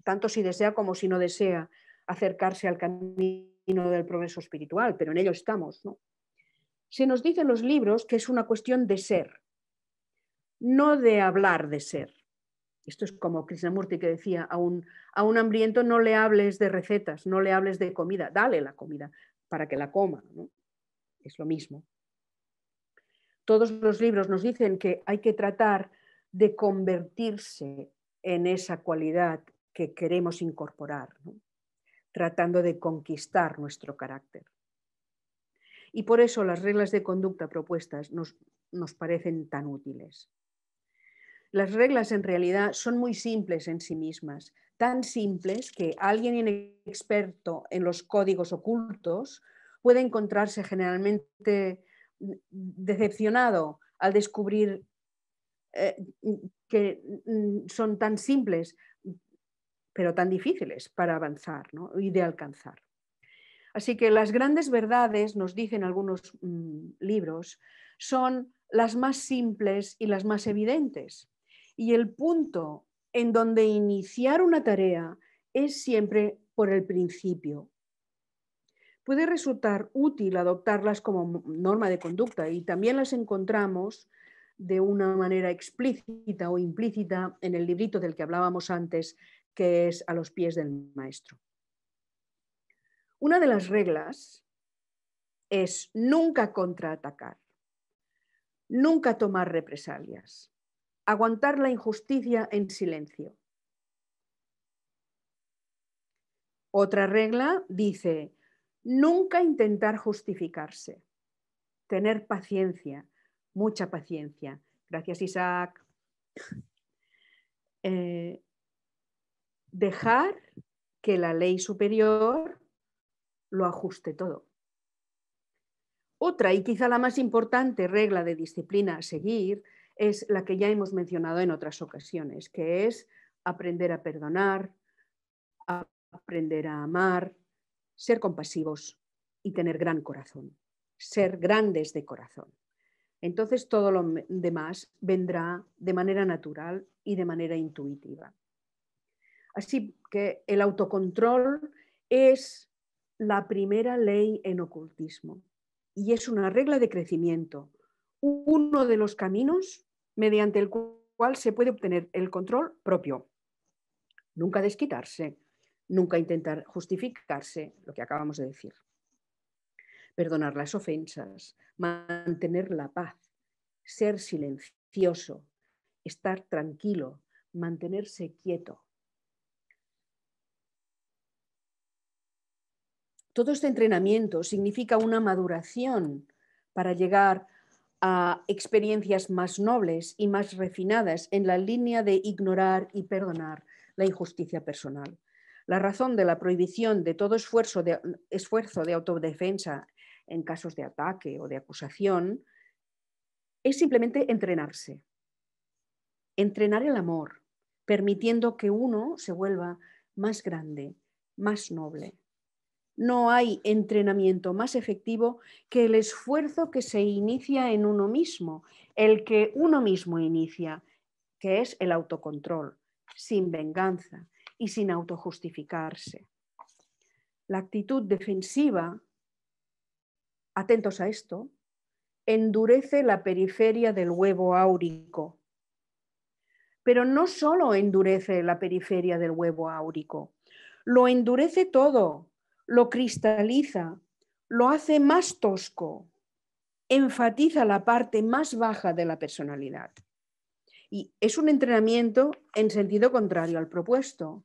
tanto si desea como si no desea, acercarse al camino del progreso espiritual, pero en ello estamos. ¿no? Se nos dice en los libros que es una cuestión de ser, no de hablar de ser. Esto es como Krishnamurti que decía, a un, a un hambriento no le hables de recetas, no le hables de comida, dale la comida para que la coma. ¿no? es lo mismo. Todos los libros nos dicen que hay que tratar de convertirse en esa cualidad que queremos incorporar, tratando de conquistar nuestro carácter. Y por eso las reglas de conducta propuestas nos, nos parecen tan útiles. Las reglas en realidad son muy simples en sí mismas, tan simples que alguien experto en los códigos ocultos puede encontrarse generalmente mm, decepcionado al descubrir eh, que mm, son tan simples, pero tan difíciles para avanzar y de alcanzar. Así que las grandes verdades, nos dicen algunos mm, libros, son las más simples y las más evidentes. Y el punto en donde iniciar una tarea es siempre por el principio, puede resultar útil adoptarlas como norma de conducta y también las encontramos de una manera explícita o implícita en el librito del que hablábamos antes, que es A los pies del maestro. Una de las reglas es nunca contraatacar, nunca tomar represalias, aguantar la injusticia en silencio. Otra regla dice, Nunca intentar justificarse. Tener paciencia, mucha paciencia. Gracias, Isaac. Eh, dejar que la ley superior lo ajuste todo. Otra y quizá la más importante regla de disciplina a seguir es la que ya hemos mencionado en otras ocasiones, que es aprender a perdonar, aprender a amar, ser compasivos y tener gran corazón, ser grandes de corazón. Entonces todo lo demás vendrá de manera natural y de manera intuitiva. Así que el autocontrol es la primera ley en ocultismo y es una regla de crecimiento, uno de los caminos mediante el cual se puede obtener el control propio. Nunca desquitarse, nunca intentar justificarse lo que acabamos de decir. Perdonar las ofensas, mantener la paz, ser silencioso, estar tranquilo, mantenerse quieto. Todo este entrenamiento significa una maduración para llegar a experiencias más nobles y más refinadas en la línea de ignorar y perdonar la injusticia personal. La razón de la prohibición de todo esfuerzo de, esfuerzo de autodefensa en casos de ataque o de acusación es simplemente entrenarse. Entrenar el amor, permitiendo que uno se vuelva más grande, más noble. No hay entrenamiento más efectivo que el esfuerzo que se inicia en uno mismo, el que uno mismo inicia, que es el autocontrol, sin venganza, y sin autojustificarse. La actitud defensiva, atentos a esto, endurece la periferia del huevo áurico. Pero no solo endurece la periferia del huevo áurico, lo endurece todo, lo cristaliza, lo hace más tosco, enfatiza la parte más baja de la personalidad. Y es un entrenamiento en sentido contrario al propuesto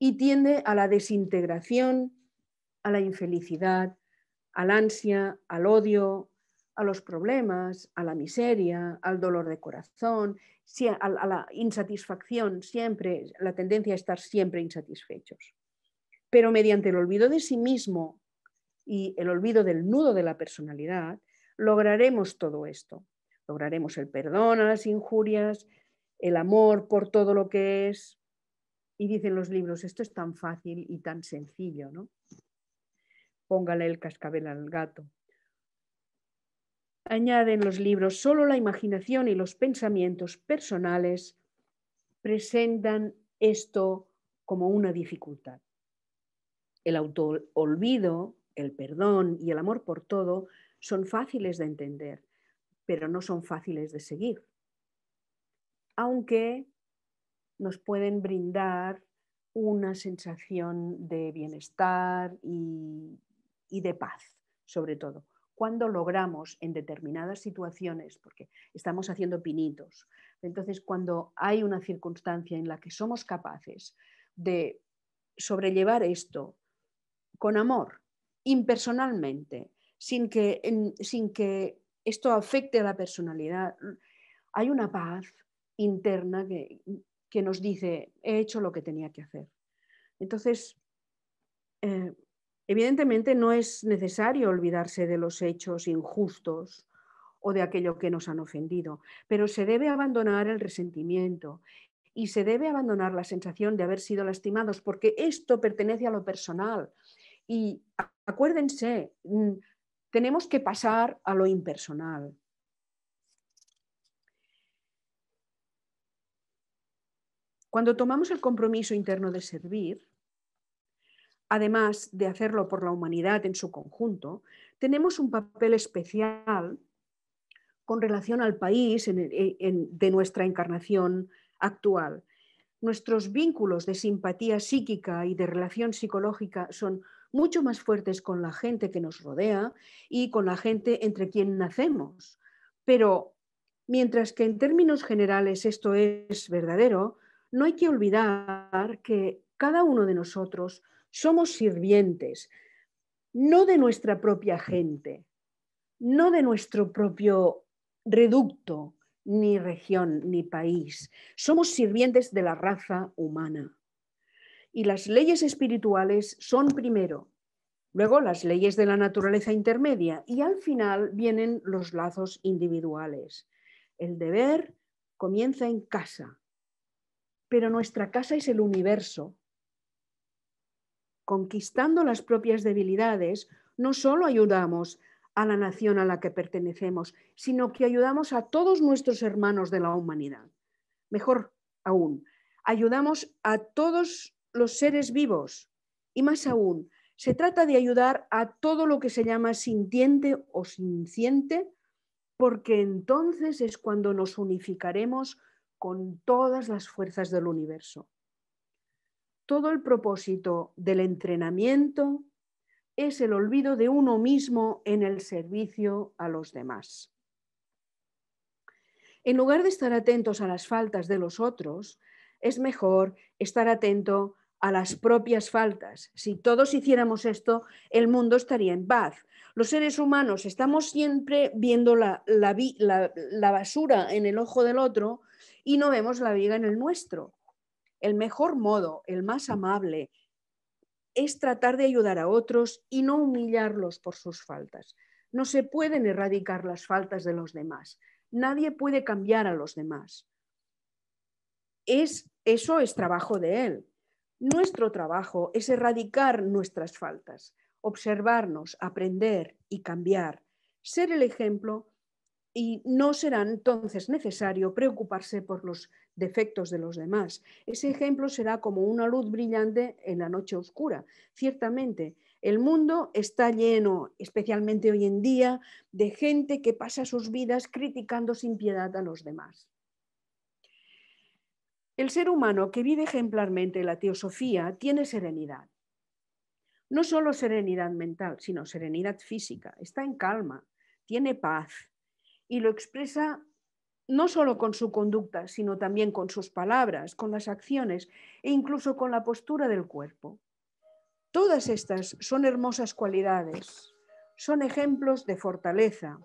y tiende a la desintegración, a la infelicidad, al ansia, al odio, a los problemas, a la miseria, al dolor de corazón, a la insatisfacción, siempre, la tendencia a estar siempre insatisfechos. Pero mediante el olvido de sí mismo y el olvido del nudo de la personalidad, lograremos todo esto. Lograremos el perdón a las injurias, el amor por todo lo que es, y dicen los libros, esto es tan fácil y tan sencillo, ¿no? Póngale el cascabel al gato. Añaden los libros, solo la imaginación y los pensamientos personales presentan esto como una dificultad. El olvido, el perdón y el amor por todo son fáciles de entender, pero no son fáciles de seguir. Aunque nos pueden brindar una sensación de bienestar y, de paz, sobre todo. Cuando logramos en determinadas situaciones, porque estamos haciendo pinitos, entonces cuando hay una circunstancia en la que somos capaces de sobrellevar esto con amor, impersonalmente, sin que, sin que esto afecte a la personalidad, hay una paz interna que, que nos dice, he hecho lo que tenía que hacer. Entonces, eh, evidentemente no es necesario olvidarse de los hechos injustos o de aquello que nos han ofendido, pero se debe abandonar el resentimiento y se debe abandonar la sensación de haber sido lastimados, porque esto pertenece a lo personal. Y acuérdense, mm, tenemos que pasar a lo impersonal. Cuando tomamos el compromiso interno de servir, además de hacerlo por la humanidad en su conjunto, tenemos un papel especial con relación al país de nuestra encarnación actual. Nuestros vínculos de simpatía psíquica y de relación psicológica son mucho más fuertes con la gente que nos rodea y con la gente entre quien nacemos. Pero mientras que en términos generales esto es verdadero, no hay que olvidar que cada uno de nosotros somos sirvientes, no de nuestra propia gente, no de nuestro propio reducto, ni región, ni país. Somos sirvientes de la raza humana. Y las leyes espirituales son primero, luego las leyes de la naturaleza intermedia y al final vienen los lazos individuales. El deber comienza en casa pero nuestra casa es el universo. Conquistando las propias debilidades, no solo ayudamos a la nación a la que pertenecemos, sino que ayudamos a todos nuestros hermanos de la humanidad. Mejor aún, ayudamos a todos los seres vivos y más aún, se trata de ayudar a todo lo que se llama sintiente o sinciente, porque entonces es cuando nos unificaremos con todas las fuerzas del universo. Todo el propósito del entrenamiento es el olvido de uno mismo en el servicio a los demás. En lugar de estar atentos a las faltas de los otros, es mejor estar atento a las propias faltas. Si todos hiciéramos esto, el mundo estaría en paz. Los seres humanos estamos siempre viendo la, basura en el ojo del otro y no vemos la viga en el nuestro. El mejor modo, el más amable, es tratar de ayudar a otros y no humillarlos por sus faltas. No se pueden erradicar las faltas de los demás. Nadie puede cambiar a los demás. Es, eso es trabajo de él. Nuestro trabajo es erradicar nuestras faltas, observarnos, aprender y cambiar, ser el ejemplo y no será entonces necesario preocuparse por los defectos de los demás. Ese ejemplo será como una luz brillante en la noche oscura. Ciertamente, el mundo está lleno, especialmente hoy en día, de gente que pasa sus vidas criticando sin piedad a los demás. El ser humano que vive ejemplarmente la teosofía tiene serenidad. No solo serenidad mental, sino serenidad física. Está en calma, tiene paz, y lo expresa no solo con su conducta, sino también con sus palabras, con las acciones e incluso con la postura del cuerpo. Todas estas son hermosas cualidades, son ejemplos de fortaleza,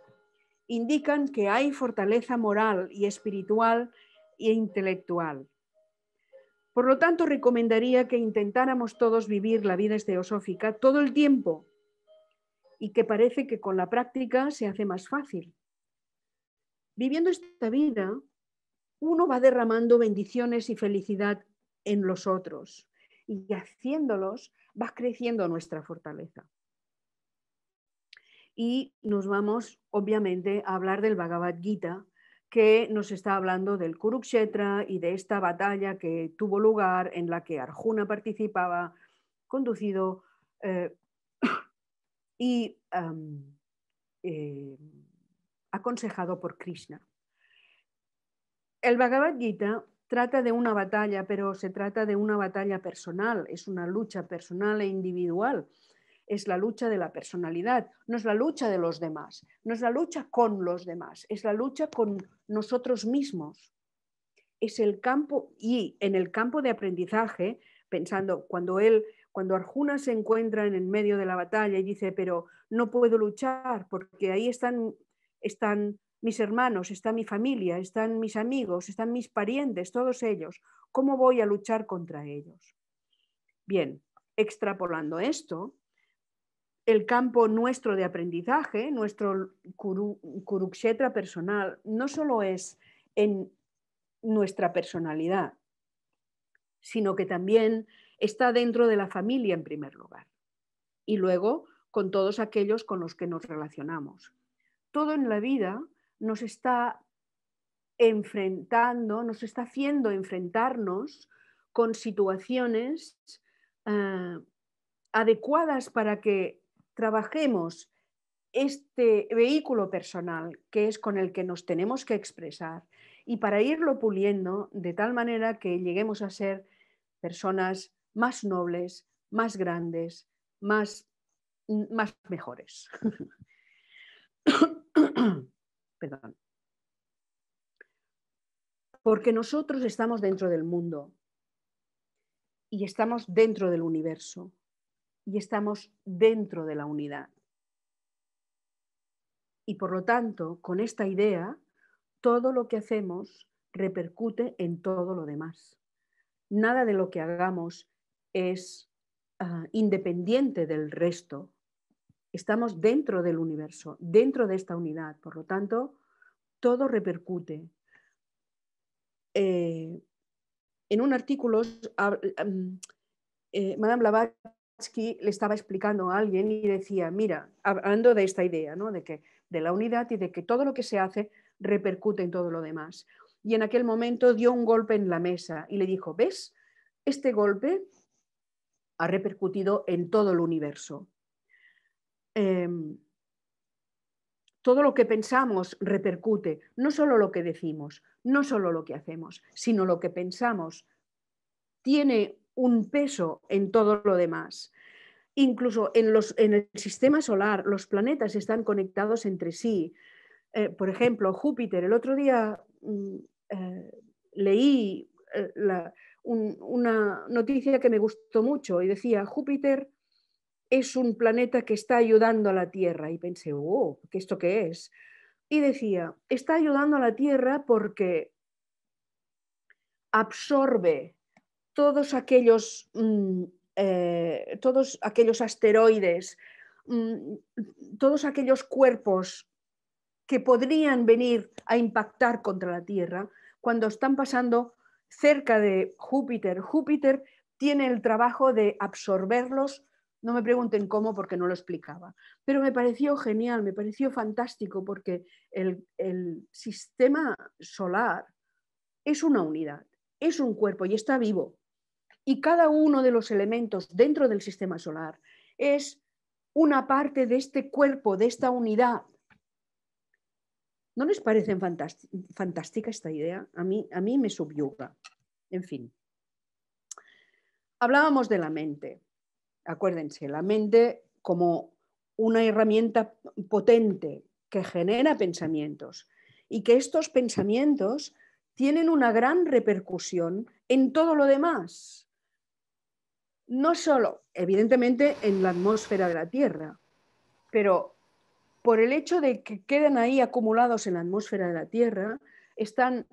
indican que hay fortaleza moral y espiritual e intelectual. Por lo tanto, recomendaría que intentáramos todos vivir la vida esteosófica todo el tiempo y que parece que con la práctica se hace más fácil viviendo esta vida, uno va derramando bendiciones y felicidad en los otros y haciéndolos va creciendo nuestra fortaleza. Y nos vamos, obviamente, a hablar del Bhagavad Gita, que nos está hablando del Kurukshetra y de esta batalla que tuvo lugar en la que Arjuna participaba, conducido eh, y eh, aconsejado por Krishna. El Bhagavad Gita trata de una batalla, pero se trata de una batalla personal, es una lucha personal e individual, es la lucha de la personalidad, no es la lucha de los demás, no es la lucha con los demás, es la lucha con nosotros mismos. Es el campo y en el campo de aprendizaje, pensando cuando él cuando Arjuna se encuentra en el medio de la batalla y dice, pero no puedo luchar porque ahí están están mis hermanos, está mi familia, están mis amigos, están mis parientes, todos ellos. ¿Cómo voy a luchar contra ellos? Bien, extrapolando esto, el campo nuestro de aprendizaje, nuestro kurukshetra personal, no solo es en nuestra personalidad, sino que también está dentro de la familia en primer lugar y luego con todos aquellos con los que nos relacionamos todo en la vida nos está enfrentando, nos está haciendo enfrentarnos con situaciones eh, adecuadas para que trabajemos este vehículo personal que es con el que nos tenemos que expresar y para irlo puliendo de tal manera que lleguemos a ser personas más nobles, más grandes, más, más mejores. Perdón. Porque nosotros estamos dentro del mundo y estamos dentro del universo y estamos dentro de la unidad. Y por lo tanto, con esta idea, todo lo que hacemos repercute en todo lo demás. Nada de lo que hagamos es ah, independiente del resto, Estamos dentro del universo, dentro de esta unidad. Por lo tanto, todo repercute. Eh, en un artículo, ah, em, eh, Madame Blavatsky le estaba explicando a alguien y decía, mira, hablando de esta idea, ¿no? de, que, de la unidad y de que todo lo que se hace repercute en todo lo demás. Y en aquel momento dio un golpe en la mesa y le dijo, ¿ves? Este golpe ha repercutido en todo el universo. Em, todo lo que pensamos repercute, no solo lo que decimos, no solo lo que hacemos, sino lo que pensamos tiene un peso en todo lo demás. Incluso en, los, en el sistema solar, los planetas están conectados entre sí. Eh, por ejemplo, Júpiter, el otro día mm, eh, leí eh, una noticia que me gustó mucho y decía, Júpiter es un planeta que está ayudando a la Tierra. Y pensé, oh, ¿esto qué es? Y decía, está ayudando a la Tierra porque absorbe todos aquellos, mm, eh, todos aquellos asteroides, mm, todos aquellos cuerpos que podrían venir a impactar contra la Tierra cuando están pasando cerca de Júpiter. Júpiter tiene el trabajo de absorberlos, no me pregunten cómo porque no lo explicaba, pero me pareció genial, me pareció fantástico porque el, sistema solar es una unidad, es un cuerpo y está vivo. Y cada uno de los elementos dentro del sistema solar es una parte de este cuerpo, de esta unidad. ¿No les parece fantástica esta idea? A mí, a mí me subyuga. En fin. Hablábamos de la mente acuérdense, la mente como una herramienta potente que genera pensamientos y que estos pensamientos tienen una gran repercusión en todo lo demás. No solo, evidentemente, en la atmósfera de la Tierra, pero por el hecho de que quedan ahí acumulados en la atmósfera de la Tierra, están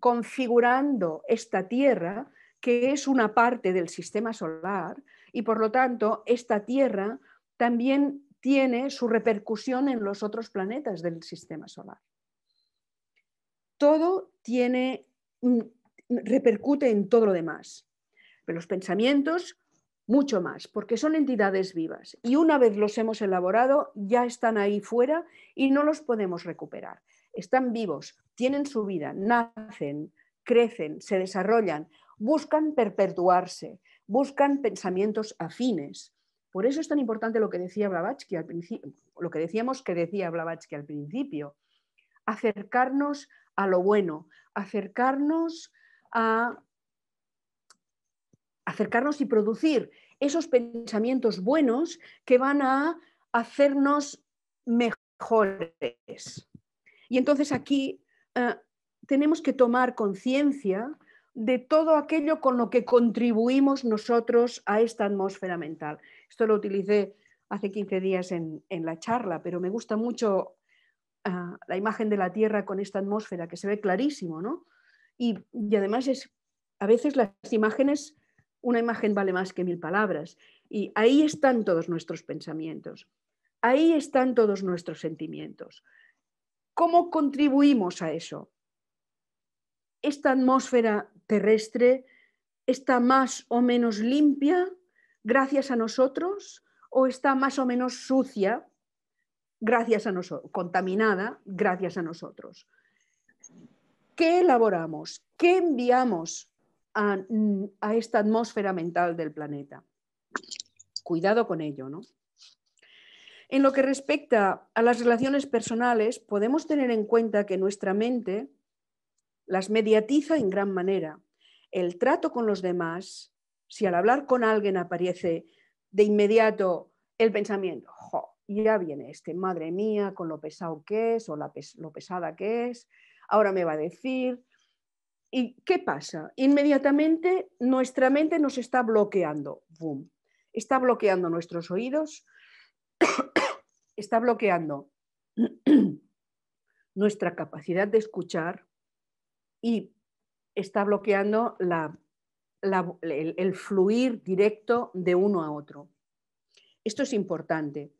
configurando esta Tierra, que es una parte del sistema solar, y por lo tanto esta Tierra también tiene su repercusión en los otros planetas del sistema solar. Todo tiene, mm, repercute en todo lo demás. Pero los pensamientos, mucho más, porque son entidades vivas y una vez los hemos elaborado, ya están ahí fuera y no los podemos recuperar. Están vivos, tienen su vida, nacen, crecen, se desarrollan, buscan perpetuarse, buscan pensamientos afines. Por eso es tan importante lo que decía Blavatsky al principio, lo que decíamos que decía Blavatsky al principio, acercarnos a lo bueno, acercarnos a acercarnos y producir esos pensamientos buenos que van a hacernos mejores. Y entonces aquí eh, tenemos que tomar conciencia de todo aquello con lo que contribuimos nosotros a esta atmósfera mental. Esto lo utilicé hace 15 días en, la charla, pero me gusta mucho ah, la imagen de la Tierra con esta atmósfera que se ve clarísimo, ¿no? Y, y además es, a veces las imágenes, una imagen vale más que mil palabras. Y ahí están todos nuestros pensamientos, ahí están todos nuestros sentimientos. ¿Cómo contribuimos a eso? esta atmósfera terrestre está más o menos limpia gracias a nosotros o está más o menos sucia gracias a nosotros, contaminada gracias a nosotros. ¿Qué elaboramos? ¿Qué enviamos a, a esta atmósfera mental del planeta? Cuidado con ello, ¿no? En lo que respecta a las relaciones personales, podemos tener en cuenta que nuestra mente las mediatiza en gran manera. El trato con los demás, si al hablar con alguien aparece de inmediato el pensamiento, jo, ya viene este, madre mía, con lo pesado que es o la lo pesada que es, ahora me va a decir. ¿Y qué pasa? Inmediatamente nuestra mente nos está bloqueando, boom, está bloqueando nuestros oídos, está bloqueando nuestra capacidad de escuchar y está bloqueando el, el fluir directo de uno a otro. Esto es importante.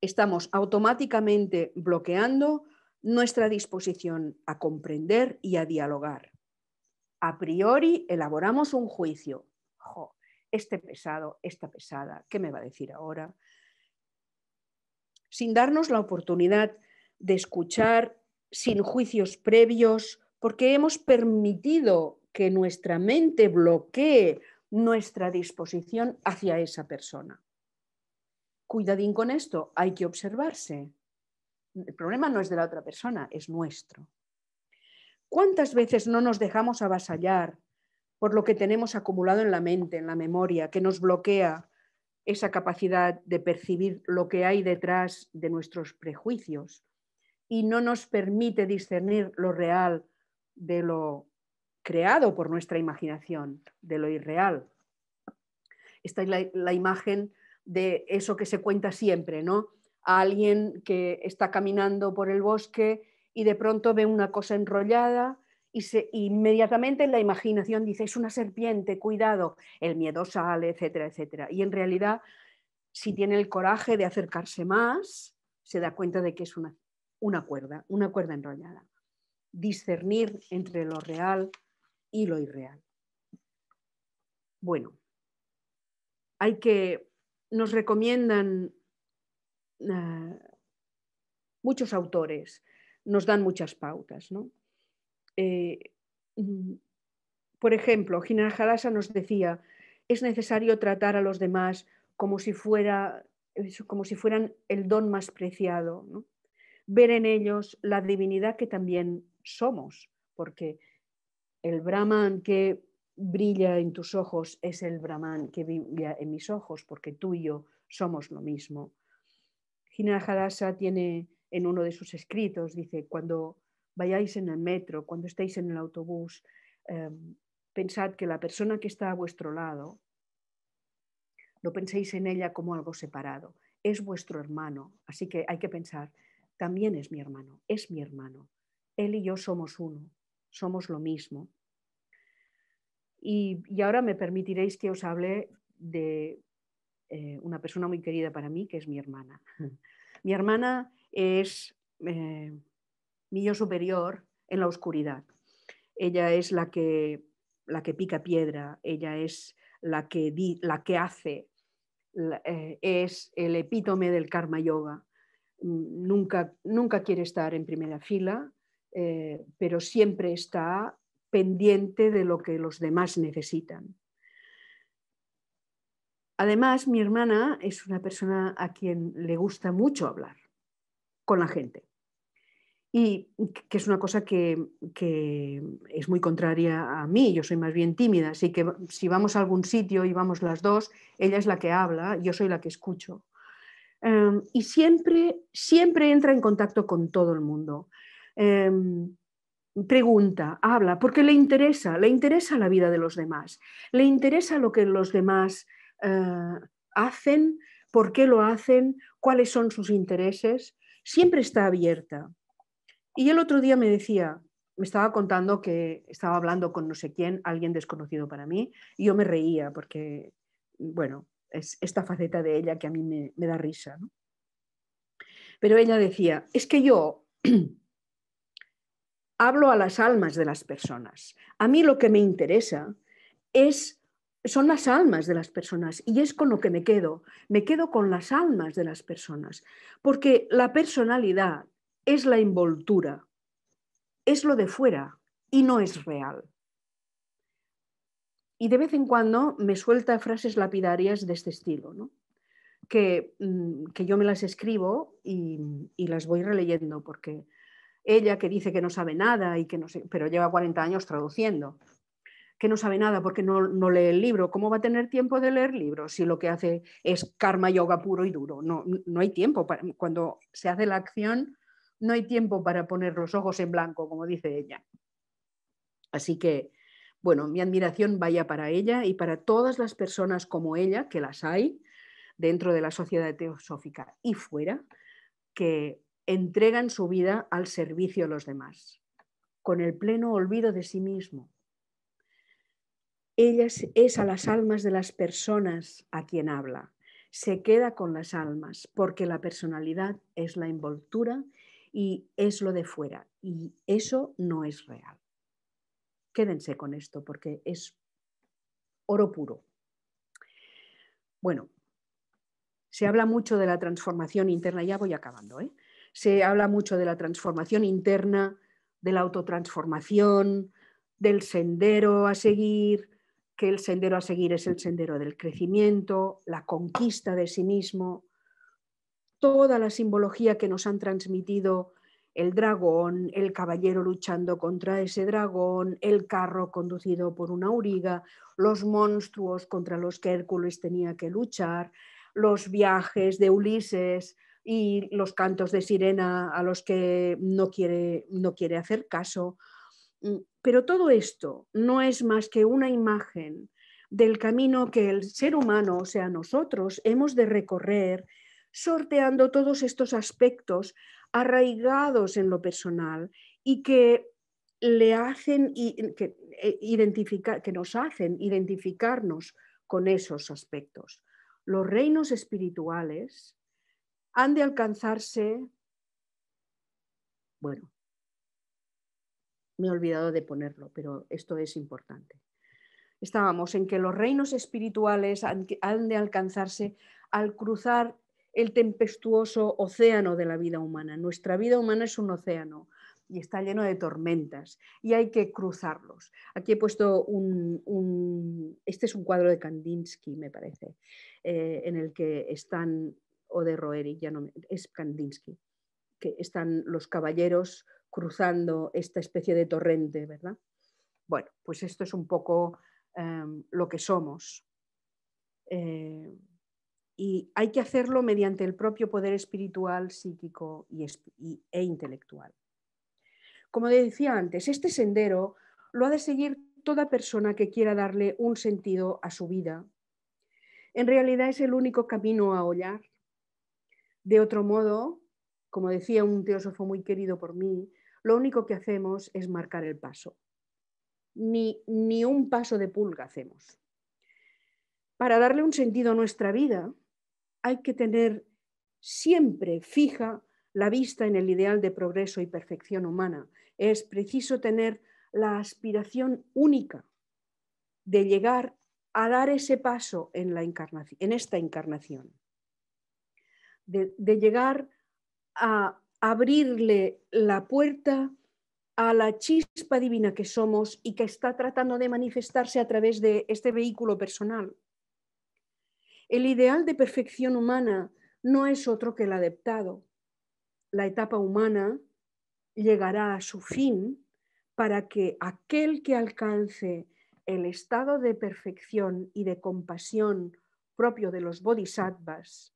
Estamos automáticamente bloqueando nuestra disposición a comprender y a dialogar. A priori elaboramos un juicio. Jo, este pesado, esta pesada, ¿qué me va a decir ahora? Sin darnos la oportunidad de escuchar sin juicios previos, porque hemos permitido que nuestra mente bloquee nuestra disposición hacia esa persona. Cuidadín con esto, hay que observarse. El problema no es de la otra persona, es nuestro. ¿Cuántas veces no nos dejamos avasallar por lo que tenemos acumulado en la mente, en la memoria, que nos bloquea esa capacidad de percibir lo que hay detrás de nuestros prejuicios, y no nos permite discernir lo real de lo creado por nuestra imaginación, de lo irreal. Esta es la, imagen de eso que se cuenta siempre, ¿no? A alguien que está caminando por el bosque y de pronto ve una cosa enrollada y se, inmediatamente la imaginación dice, es una serpiente, cuidado, el miedo sale, etcétera, etcétera. Y en realidad, si tiene el coraje de acercarse más, se da cuenta de que es una, una cuerda, una cuerda enrollada. Discernir entre lo real y lo irreal. Bueno, hay que, nos recomiendan ah, muchos autores, nos dan muchas pautas. ¿no? Eh, mm, por ejemplo, Jalasa nos decía, es necesario tratar a los demás como si, fuera, eh, como si fueran el don más preciado. ¿no? ver en ellos la divinidad que también somos, porque el Brahman que brilla en tus ojos es el Brahman que brilla en mis ojos, porque tú y yo somos lo mismo. Hinajarasa tiene en uno de sus escritos, dice, cuando vayáis en el metro, cuando estéis en el autobús, eh, pensad que la persona que está a vuestro lado, no penséis en ella como algo separado, es vuestro hermano, así que hay que pensar también es mi hermano, es mi hermano. Él y yo somos uno, somos lo mismo. Y, ahora me permitiréis que os hable de eh, una persona muy querida para mí, que es mi hermana. mi hermana es eh, mi yo superior en la oscuridad. Ella es la que, la que pica piedra, ella es la que, la que hace, eh, es el epítome del karma yoga nunca, nunca quiere estar en primera fila, eh, pero siempre está pendiente de lo que los demás necesitan. Además, mi hermana es una persona a quien le gusta mucho hablar con la gente. Y que es una cosa que, que, es muy contraria a mí, yo soy más bien tímida, así que si vamos a algún sitio y vamos las dos, ella es la que habla, yo soy la que escucho. Em, y siempre, siempre entra en contacto con todo el mundo. Em, pregunta, habla, porque le interesa, le interesa la vida de los demás, le interesa lo que los demás eh, hacen, por qué lo hacen, cuáles son sus intereses, siempre está abierta. Y el otro día me decía, me estaba contando que estaba hablando con no sé quién, alguien desconocido para mí, y yo me reía porque, bueno, es esta faceta de ella que a mí me, da risa. Pero ella decía, es que yo hablo a las almas de las personas. A mí lo que me interesa es, son las almas de las personas y es con lo que me quedo. Me quedo con las almas de las personas, porque la personalidad es la envoltura, es lo de fuera y no es real. Y de vez en cuando me suelta frases lapidarias de este estilo, ¿no? que, mm, yo me las escribo y, las voy releyendo, porque ella que dice que no sabe nada y que no sé, pero lleva 40 años traduciendo, que no sabe nada porque no, lee el libro, ¿cómo va a tener tiempo de leer libros si lo que hace es karma yoga puro y duro? No, no hay tiempo, cuando se hace la acción no hay tiempo para poner los ojos en blanco, como dice ella. Así que bueno, mi admiración vaya para ella y para todas las personas como ella, que las hay dentro de la sociedad teosófica y fuera, que entregan su vida al servicio de los demás, con el pleno olvido de sí mismo. Ella es a las almas de las personas a quien habla, se queda con las almas, porque la personalidad es la envoltura y es lo de fuera, y eso no es real. Quédense con esto porque es oro puro. Bueno, se habla mucho de la transformación interna, ya voy acabando, ¿eh? se habla mucho de la transformación interna, de la autotransformación, del sendero a seguir, que el sendero a seguir es el sendero del crecimiento, la conquista de sí mismo, toda la simbología que nos han transmitido el dragón, el caballero luchando contra ese dragón, el carro conducido por una auriga, los monstruos contra los que Hércules tenía que luchar, los viajes de Ulises y los cantos de sirena a los que no quiere, no quiere hacer caso. Mm, pero todo esto no es más que una imagen del camino que el ser humano, o sea, nosotros, hemos de recorrer sorteando todos estos aspectos arraigados en lo personal y que le hacen eh, que nos hacen identificarnos con esos aspectos. Los reinos espirituales han de alcanzarse, bueno, me he olvidado de ponerlo, pero esto es importante. Estábamos en que los reinos espirituales han de alcanzarse al cruzar el tempestuoso océano de la vida humana. Nuestra vida humana es un océano y está lleno de tormentas y hay que cruzarlos. Aquí he puesto un, este es un cuadro de Kandinsky, me parece, eh, en el que están, o de Roerich, ya no, es Kandinsky, que están los caballeros cruzando esta especie de torrente, ¿verdad? Bueno, pues esto es un poco eh, lo que somos. Eh, y hay que hacerlo mediante el propio poder espiritual, psíquico y, e intelectual. Como decía antes, este sendero lo ha de seguir toda persona que quiera darle un sentido a su vida. En realidad es el único camino a hollar. De otro modo, como decía un teósofo muy querido por mí, lo único que hacemos es marcar el paso. Ni, ni un paso de pulga hacemos. Para darle un sentido a nuestra vida, hay que tener siempre fija la vista en el ideal de progreso y perfección humana. Es preciso tener la aspiración única de llegar a dar ese paso en, esta encarnación, de llegar a abrirle la puerta a la chispa divina que somos y que está tratando de manifestarse a través de este vehículo personal. El ideal de perfección humana no es otro que el adaptado. La etapa humana llegará a su fin para que aquel que alcance el estado de perfección y de compasión propio de los bodhisattvas,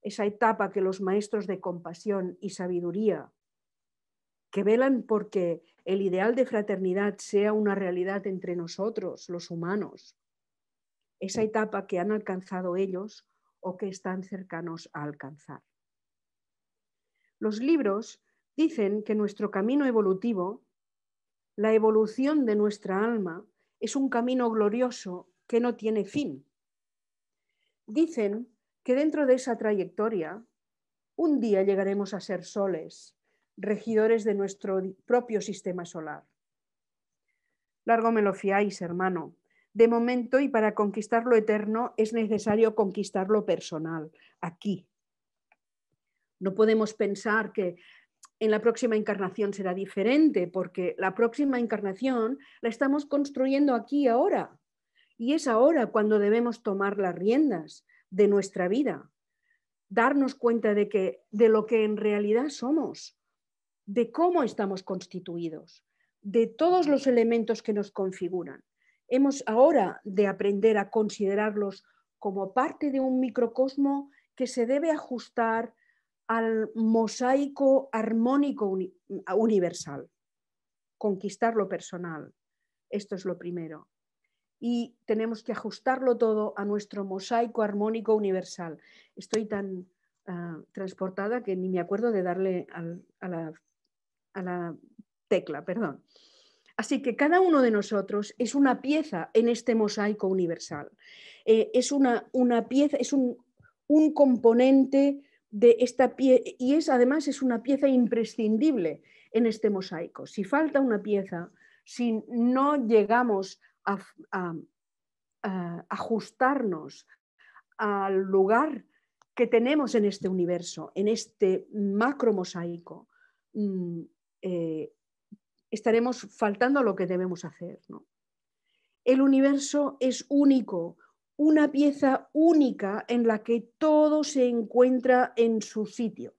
esa etapa que los maestros de compasión y sabiduría, que velan porque el ideal de fraternidad sea una realidad entre nosotros, los humanos, esa etapa que han alcanzado ellos o que están cercanos a alcanzar. Los libros dicen que nuestro camino evolutivo, la evolución de nuestra alma, es un camino glorioso que no tiene fin. Dicen que dentro de esa trayectoria, un día llegaremos a ser soles, regidores de nuestro propio sistema solar. Largo me lo fiáis, hermano, de momento y para conquistar lo eterno es necesario conquistar lo personal, aquí. No podemos pensar que en la próxima encarnación será diferente, porque la próxima encarnación la estamos construyendo aquí ahora. Y es ahora cuando debemos tomar las riendas de nuestra vida, darnos cuenta de, que, de lo que en realidad somos, de cómo estamos constituidos, de todos los elementos que nos configuran hemos ahora de aprender a considerarlos como parte de un microcosmo que se debe ajustar al mosaico armónico universal. Conquistar lo personal. Esto es lo primero. Y tenemos que ajustarlo todo a nuestro mosaico armónico universal. Estoy tan ah, transportada que ni me acuerdo de darle a, la, a la tecla, perdón. Así que cada uno de nosotros es una pieza en este mosaico universal. Eh, es una, pieza, es un, componente de esta pieza y es además es una pieza imprescindible en este mosaico. Si falta una pieza, si no llegamos a, ajustarnos al lugar que tenemos en este universo, en este macro mosaico, mm, eh, estaremos faltando a lo que debemos hacer. El universo es único, una pieza única en la que todo se encuentra en su sitio.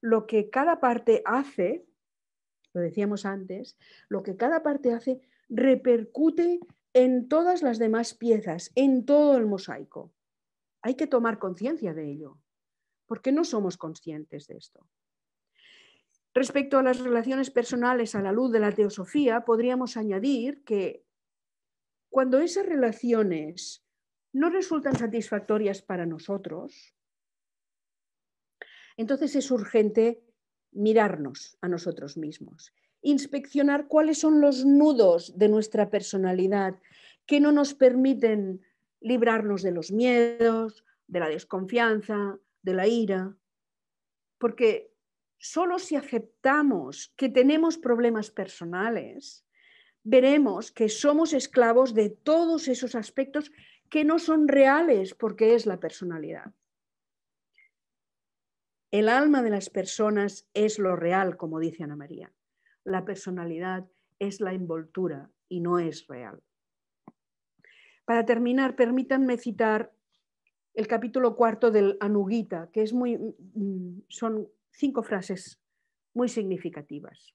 Lo que cada parte hace, lo decíamos antes, lo que cada parte hace repercute en todas las demás piezas, en todo el mosaico. Hay que tomar conciencia de ello, porque no somos conscientes de esto. Respecto a las relaciones personales a la luz de la teosofía, podríamos añadir que cuando esas relaciones no resultan satisfactorias para nosotros, entonces es urgente mirarnos a nosotros mismos, inspeccionar cuáles son los nudos de nuestra personalidad que no nos permiten librarnos de los miedos, de la desconfianza, de la ira, porque solo si aceptamos que tenemos problemas personales, veremos que somos esclavos de todos esos aspectos que no son reales porque es la personalidad. El alma de las personas es lo real, como dice Ana María. La personalidad es la envoltura y no es real. Para terminar, permítanme citar el capítulo cuarto del Anugita, que es muy, mm, son cinco frases muy significativas.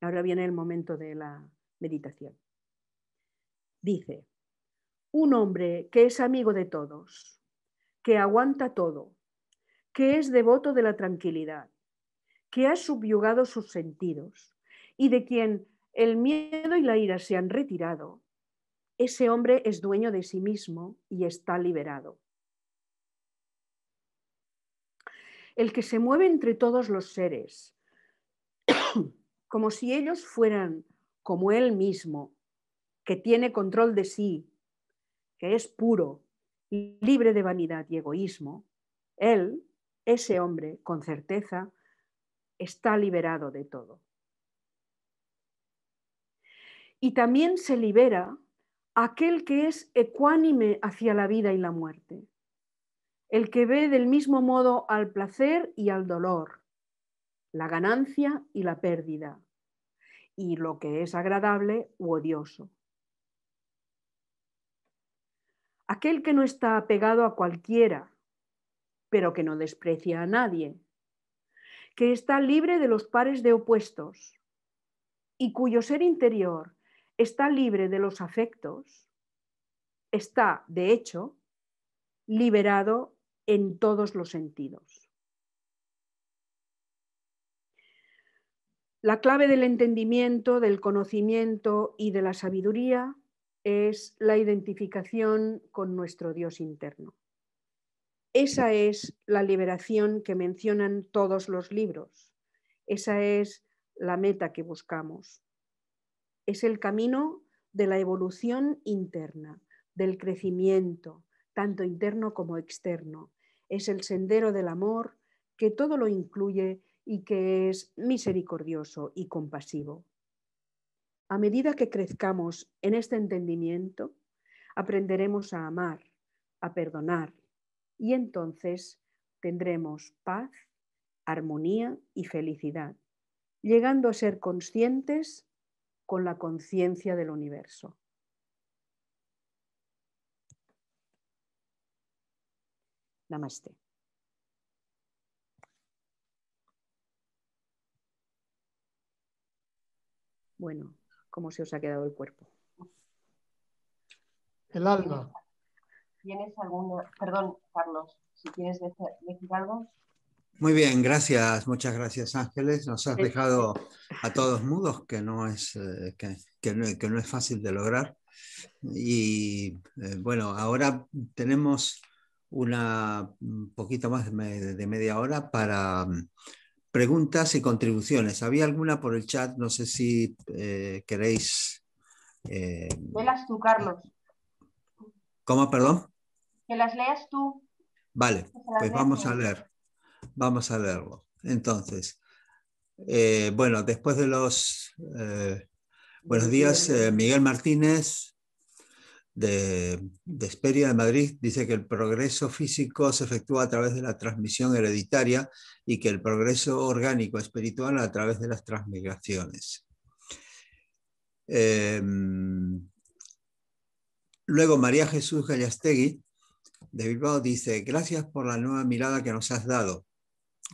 Ahora viene el momento de la meditación. Dice, un hombre que es amigo de todos, que aguanta todo, que es devoto de la tranquilidad, que ha subyugado sus sentidos y de quien el miedo y la ira se han retirado, ese hombre es dueño de sí mismo y está liberado. el que se mueve entre todos los seres, como si ellos fueran como él mismo, que tiene control de sí, que es puro, libre de vanidad y egoísmo. Él, ese hombre, con certeza, está liberado de todo. Y también se libera aquel que es ecuánime hacia la vida y la muerte, el que ve del mismo modo al placer y al dolor, la ganancia y la pérdida, y lo que es agradable u odioso. Aquel que no está apegado a cualquiera, pero que no desprecia a nadie, que está libre de los pares de opuestos y cuyo ser interior está libre de los afectos, está, de hecho, liberado en todos los sentidos. La clave del entendimiento, del conocimiento y de la sabiduría es la identificación con nuestro Dios interno. Esa es la liberación que mencionan todos los libros. Esa es la meta que buscamos. Es el camino de la evolución interna, del crecimiento, tanto interno como externo, es el sendero del amor que todo lo incluye y que es misericordioso y compasivo. A medida que crezcamos en este entendimiento, aprenderemos a amar, a perdonar y entonces tendremos paz, armonía y felicidad, llegando a ser conscientes con la conciencia del universo. Namaste. Bueno, ¿cómo se os ha quedado el cuerpo? El alma. ¿Tienes alguna? Perdón, Carlos, si quieres decir, algo. Muy bien, gracias, muchas gracias Ángeles. Nos has dejado a todos mudos, que no es, eh, que, no, es fácil de lograr. Y eh, bueno, ahora tenemos una poquito más de media hora para mm, preguntas y contribuciones. Había alguna por el chat, no sé si eh, queréis. Velas eh, tú, Carlos. ¿Cómo, perdón? Que las leas tú. Vale, pues vamos a leer. Vamos a leerlo. Entonces, eh, bueno, después de los buenos días, Miguel Martínez de, Esperia de Madrid dice que el progreso físico se efectúa a través de la transmisión hereditaria y que el progreso orgánico espiritual a través de las transmigraciones. Em, luego María Jesús Gallastegui de Bilbao dice, gracias por la nueva mirada que nos has dado.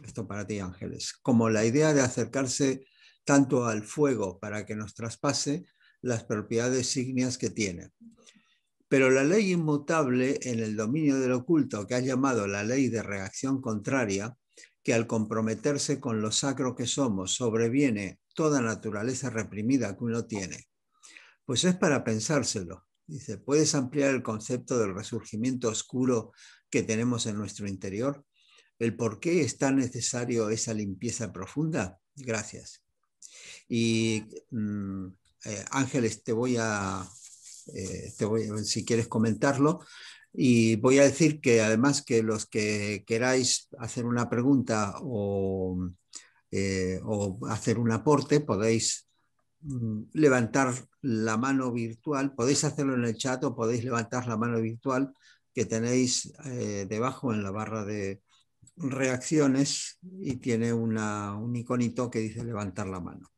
Esto para ti, Ángeles. Como la idea de acercarse tanto al fuego para que nos traspase las propiedades ígneas que tiene. Pero la ley inmutable en el dominio del oculto, que has llamado la ley de reacción contraria, que al comprometerse con lo sacro que somos sobreviene toda naturaleza reprimida que uno tiene. Pues es para pensárselo. Dice, ¿puedes ampliar el concepto del resurgimiento oscuro que tenemos en nuestro interior? ¿El por qué es tan necesario esa limpieza profunda? Gracias. Y mm, eh, Ángeles, te voy a eh, voy, si quieres comentarlo. Y voy a decir que además que los que queráis hacer una pregunta o, eh, hacer un aporte, podéis mm, levantar la mano virtual, podéis hacerlo en el chat o podéis levantar la mano virtual que tenéis eh, debajo en la barra de reacciones y tiene un iconito que dice levantar la mano.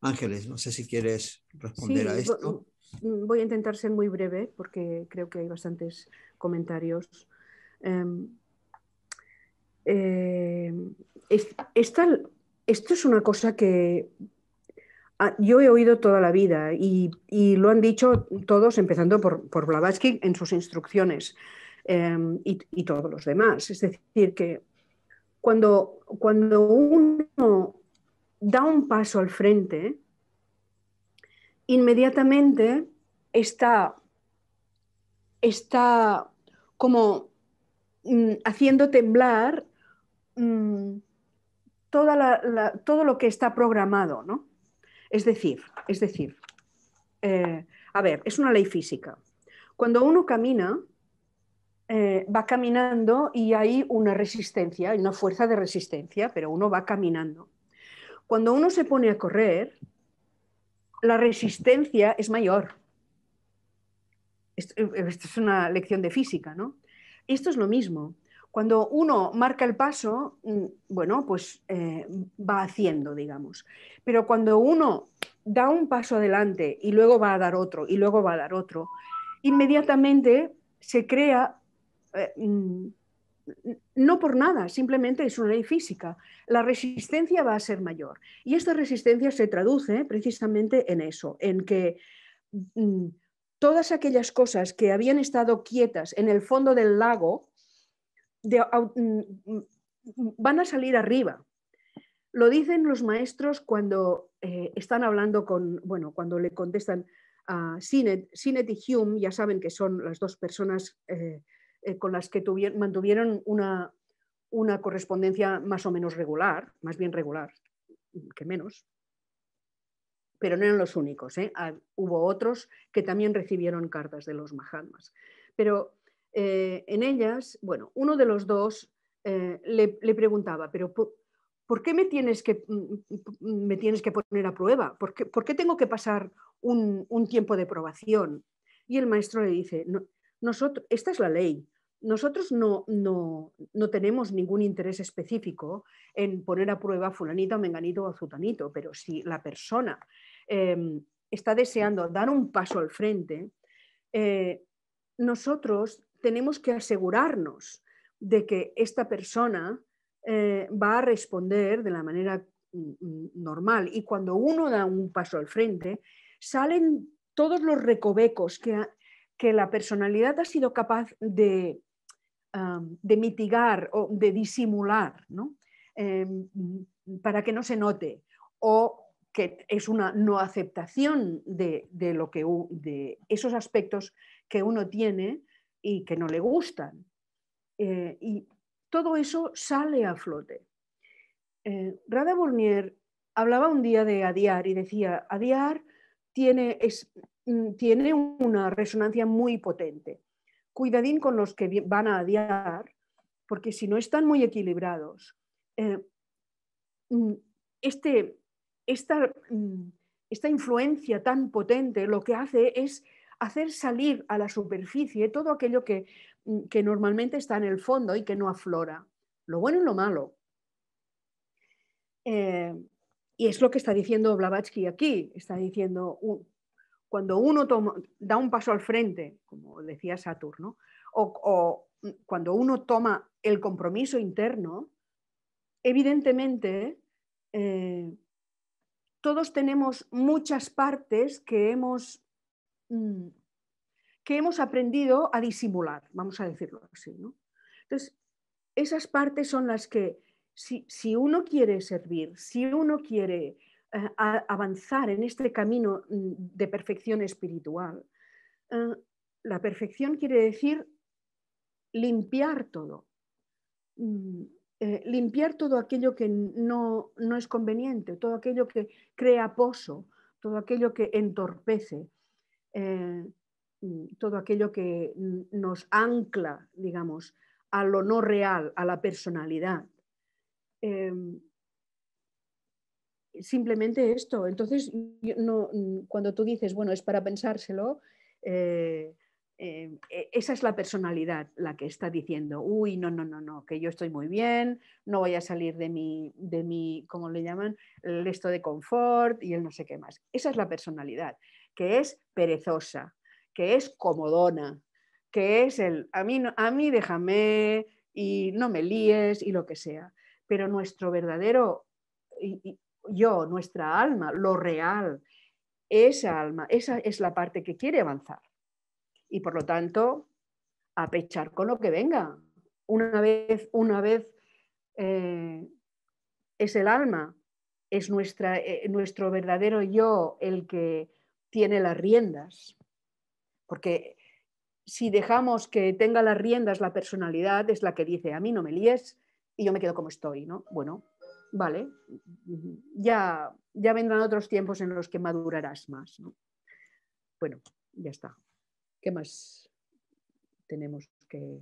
Ángeles, no sé si quieres responder a esto. Mm, voy a intentar ser muy breve porque creo que hay bastantes comentarios. Em, em, esto es una cosa que ah, yo he oído toda la vida y, lo han dicho todos, empezando por, por Blavatsky en sus instrucciones em, y, todos los demás. Es decir, que cuando uno da un paso al frente, inmediatamente está, está como mm, haciendo temblar mm, todo lo que está programado, ¿no? Es decir, es decir, eh, a ver, es una ley física. Cuando uno camina, eh, va caminando y hay una resistencia, hay una fuerza de resistencia, pero uno va caminando. Cuando uno se pone a correr, la resistencia es mayor. Eh, esto, es una lección de física, ¿no? Esto es lo mismo. Cuando uno marca el paso, mm, bueno, pues eh, va haciendo, digamos. Pero cuando uno da un paso adelante y luego va a dar otro y luego va a dar otro, inmediatamente se crea eh, mm, no por nada, simplemente es una ley física. La resistencia va a ser mayor. Y esta resistencia se traduce precisamente en eso, en que mm, todas aquellas cosas que habían estado quietas en el fondo del lago mm, mm, van a salir arriba. Lo dicen los maestros cuando eh, están hablando con, bueno, cuando le contestan a Sinet, y Hume, ya saben que son las dos personas. Eh, eh, con las que mantuvieron una, correspondencia más o menos regular, más bien regular que menos, pero no eran los únicos. ¿eh? hubo otros que también recibieron cartas de los Mahatmas. Pero eh, en ellas, bueno, uno de los dos le, preguntaba, pero por, qué mm, me tienes que, poner a prueba? ¿Por qué, tengo que pasar un, tiempo de probación? Y el maestro le dice, nosotros, esta es la ley, nosotros no, tenemos ningún interés específico en poner a prueba fulanito, menganito o azutanito, pero si la persona em, está deseando dar un paso al frente, eh, nosotros tenemos que asegurarnos de que esta persona eh, va a responder de la manera mm, mm, normal. Y cuando uno da un paso al frente, salen todos los recovecos que, que la personalidad ha sido capaz de, de mitigar o de disimular, em, mm, para que no se note, o que es una no aceptación de, de, lo que, de esos aspectos que uno tiene y que no le gustan. Eh, y todo eso sale a flote. Eh, Rada Bournier hablaba un día de Adiar y decía, Adiar tiene mm, una resonancia muy potente cuidadín con los que van a adiar, porque si no están muy equilibrados, eh, mm, este, esta, mm, esta influencia tan potente lo que hace es hacer salir a la superficie todo aquello que, mm, normalmente está en el fondo y que no aflora, lo bueno y lo malo. Eh, y es lo que está diciendo Blavatsky aquí, está diciendo, cuando uno da un paso al frente, como decía Saturno, o, cuando uno toma el compromiso interno, evidentemente eh, todos tenemos muchas partes que hemos, mm, que hemos aprendido a disimular, vamos a decirlo así. Entonces, esas partes son las que si uno quiere servir, si uno quiere avanzar en este camino mm, de perfección espiritual, eh, la perfección quiere decir limpiar todo, mm, eh, limpiar todo aquello que no, no es conveniente, todo aquello que crea pozo, todo aquello que entorpece, eh, mm, todo aquello que nos ancla, digamos, a lo no real, a la personalidad simplemente esto. Entonces, no, mm, cuando tú dices, bueno, es para pensárselo, eh, eh, e-, esa es la personalidad la que está diciendo, uy, no, no, no, no, que yo estoy muy bien, no voy a salir de mi, de mi, ¿cómo le llaman? El esto de confort y el no sé qué más. Esa es la personalidad, que es perezosa, que es comodona, que es el, a mí, a mí déjame y no me líes y lo que sea. Pero nuestro verdadero yo, nuestra alma, lo real, esa alma, esa es la parte que quiere avanzar. Y por lo tanto, a pechar con lo que venga. Una vez, una vez eh, es el alma, es nuestra, eh, nuestro verdadero yo el que tiene las riendas. Porque si dejamos que tenga las riendas la personalidad, es la que dice, a mí no me líes y yo me quedo como estoy, ¿no? Bueno, vale, ya, vendrán otros tiempos en los que madurarás más. Bueno, ya está. ¿Qué más tenemos que...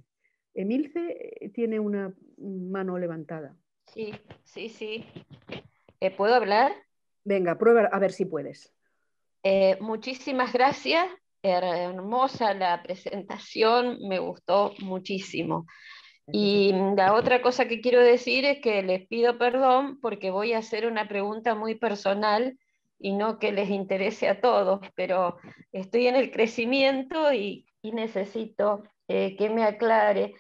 Emilce eh, tiene una mano levantada. Sí, sí, sí. Eh, ¿Puedo hablar? Venga, prueba a ver si puedes. Eh, muchísimas gracias. Hermosa la presentación, me gustó muchísimo. Y la otra cosa que quiero decir es que les pido perdón porque voy a hacer una pregunta muy personal y no que les interese a todos, pero estoy en el crecimiento y, necesito eh, que me aclare.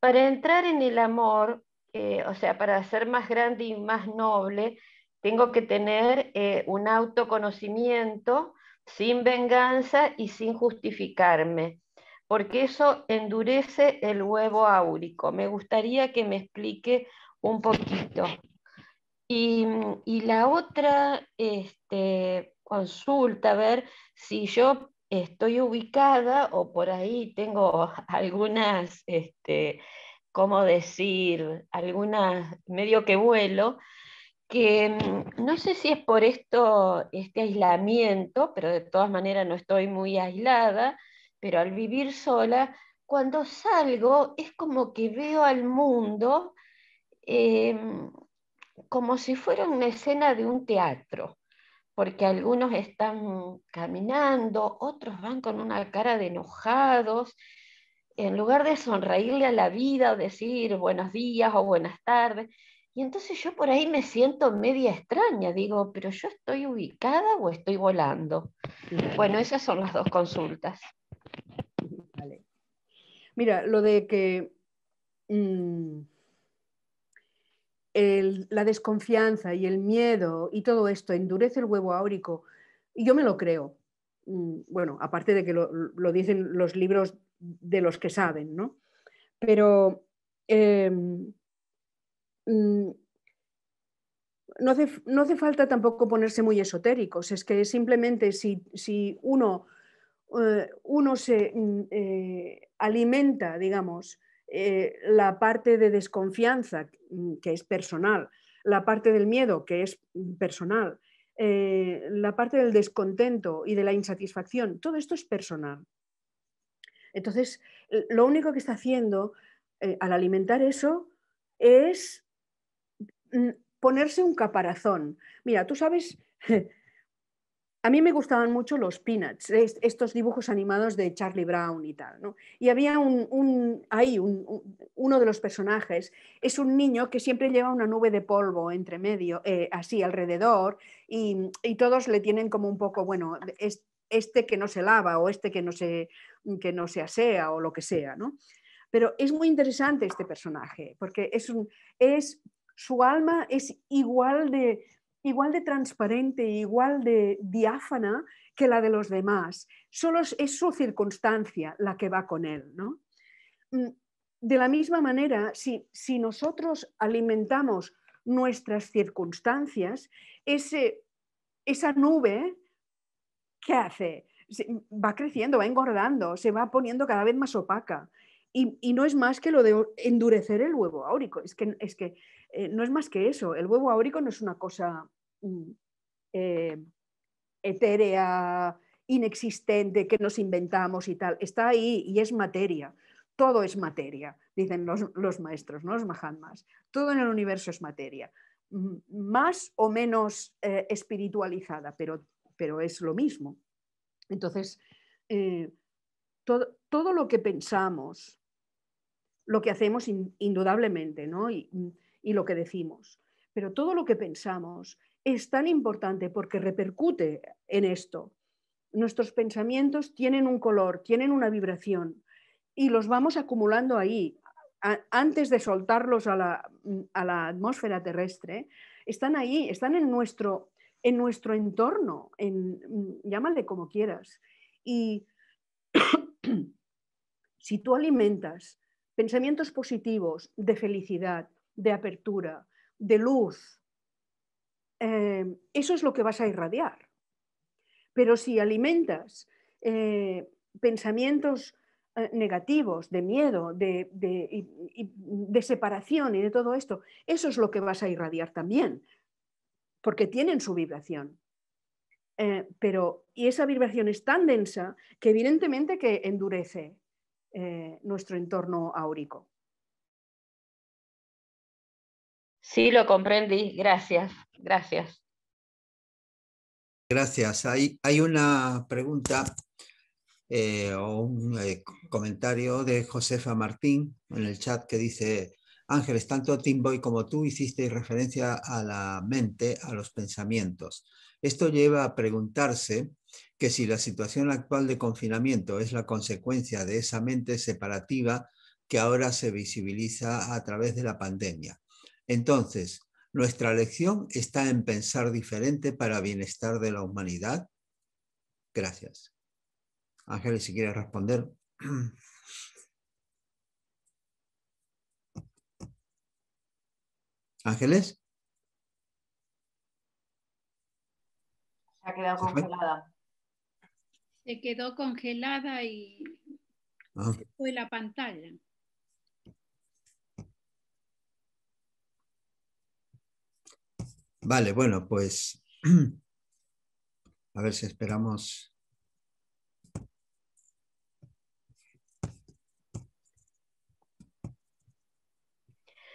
Para entrar en el amor, eh, o sea, para ser más grande y más noble, tengo que tener eh, un autoconocimiento sin venganza y sin justificarme porque eso endurece el huevo áurico. Me gustaría que me explique un poquito. Y, mm, la otra este, consulta, a ver si yo estoy ubicada o por ahí tengo algunas, este, ¿cómo decir? Algunas, medio que vuelo, que mm, no sé si es por esto, este aislamiento, pero de todas maneras no estoy muy aislada, pero al vivir sola, cuando salgo es como que veo al mundo em, como si fuera una escena de un teatro, porque algunos están caminando, otros van con una cara de enojados, en lugar de sonreírle a la vida o decir buenos días o buenas tardes. Y entonces yo por ahí me siento media extraña, digo, pero yo estoy ubicada o estoy volando. Bueno, esas son las dos consultas. Mira, lo de que mm, la desconfianza y el miedo y todo esto endurece el huevo áurico, yo me lo creo. Mm, bueno, aparte de que lo, dicen los libros de los que saben, ¿no? Pero em, mm, no hace, hace, falta tampoco ponerse muy esotéricos, es que simplemente si, si uno eh, uno se mm, eh, alimenta, digamos, eh, la parte de desconfianza, mm, que es personal, la parte del miedo, que es mm, personal, la parte del descontento y de la insatisfacción, todo esto es personal. Entonces, lo único que está haciendo al alimentar eso es ponerse un caparazón. Mira, tú sabes a mí me gustaban mucho los Peanuts, estos dibujos animados de Charlie Brown y tal. Y había un, ahí uno de los personajes, es un niño que siempre lleva una nube de polvo entre medio, eh, así alrededor, y, todos le tienen como un poco, bueno, es, este que no se lava o este que no se, que no se asea o lo que sea. ¿no? Pero es muy interesante este personaje, porque es, un, es su alma es igual de, igual de transparente, igual de diáfana que la de los demás. Solo es su circunstancia la que va con él. ¿no? Mm, de la misma manera, si, nosotros alimentamos nuestras circunstancias, esa nube, ¿qué hace? va creciendo, va engordando, se va poniendo cada vez más opaca. Y, no es más que lo de endurecer el huevo áurico, es que, eh, no es más que eso, el huevo áurico no es una cosa mm, eh, etérea, inexistente, que nos inventamos y tal, está ahí y es materia, todo es materia, dicen los, maestros, ¿no? los mahatmas, todo en el universo es materia, más o menos eh, espiritualizada, pero, es lo mismo. Entonces, todo, lo que pensamos, lo que hacemos indudablemente ¿no? y, lo que decimos. Pero todo lo que pensamos es tan importante porque repercute en esto. Nuestros pensamientos tienen un color, tienen una vibración y los vamos acumulando ahí. antes de soltarlos a la, atmósfera terrestre, están ahí, están en nuestro, en nuestro entorno, en, llámale como quieras. Y si tú alimentas Pensamientos positivos de felicidad, de apertura, de luz. Eh, eso es lo que vas a irradiar. Pero si alimentas eh, pensamientos eh, negativos, de miedo, de, separación y de todo esto, eso es lo que vas a irradiar también, porque tienen su vibración. pero y esa vibración es tan densa que evidentemente que endurece eh, nuestro entorno aurico. Sí, lo comprendí. Gracias, gracias. Gracias. Hay, una pregunta eh, o un eh, comentario de Josefa Martín en el chat que dice, Ángeles, tanto Timboy como tú hiciste referencia a la mente, a los pensamientos. Esto lleva a preguntarse que si la situación actual de confinamiento es la consecuencia de esa mente separativa que ahora se visibiliza a través de la pandemia. Entonces, ¿nuestra lección está en pensar diferente para bienestar de la humanidad? Gracias. Ángeles, si quieres responder. Ángeles. Se ha quedado congelada. Se quedó congelada y ah. fue la pantalla. Vale, bueno, pues a ver si esperamos.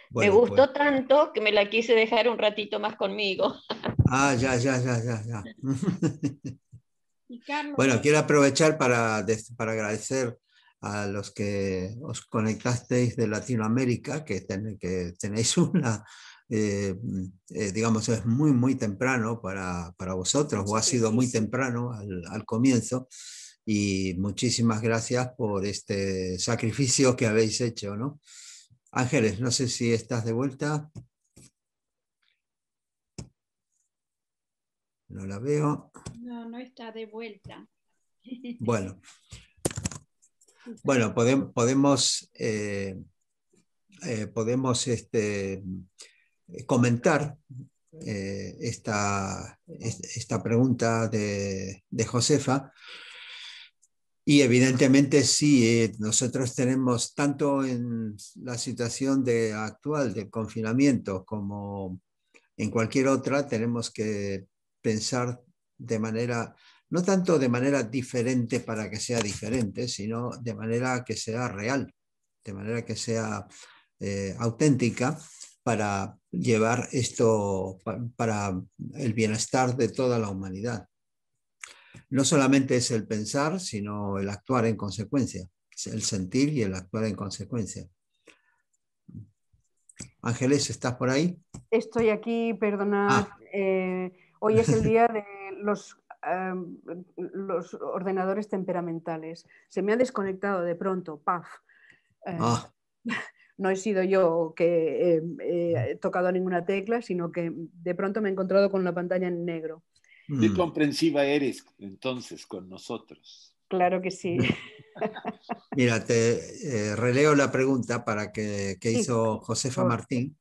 me gustó pues. tanto que me la quise dejar un ratito más conmigo. Ah, ya, ya, ya, ya, ya. bueno, quiero aprovechar para, agradecer a los que os conectasteis de Latinoamérica, que, que tenéis una, eh, eh, digamos, es muy, muy temprano para, vosotros, o ha sido muy temprano al, al, comienzo, y muchísimas gracias por este sacrificio que habéis hecho, ¿no? Ángeles, no sé si estás de vuelta. No la veo. No, no está de vuelta. Bueno. Bueno, podemos, podemos, eh, eh, podemos este, comentar eh, esta, pregunta de, Josefa. Y evidentemente sí, nosotros tenemos tanto en la situación de, actual del confinamiento como en cualquier otra, tenemos que pensar de manera, no tanto de manera diferente para que sea diferente, sino de manera que sea real, de manera que sea eh, auténtica para llevar esto para el bienestar de toda la humanidad. No solamente es el pensar, sino el actuar en consecuencia, el sentir y el actuar en consecuencia. Ángeles, ¿estás por ahí? Estoy aquí, perdona. Ah. Eh, Hoy es el día de los, ordenadores temperamentales. Se me ha desconectado de pronto, paf. Eh, ah. No he sido yo que he tocado ninguna tecla, sino que de pronto me he encontrado con la pantalla en negro. Mm. Qué comprensiva eres entonces con nosotros. Claro que sí. Mira, te eh, releo la pregunta para que, hizo Josefa Martín.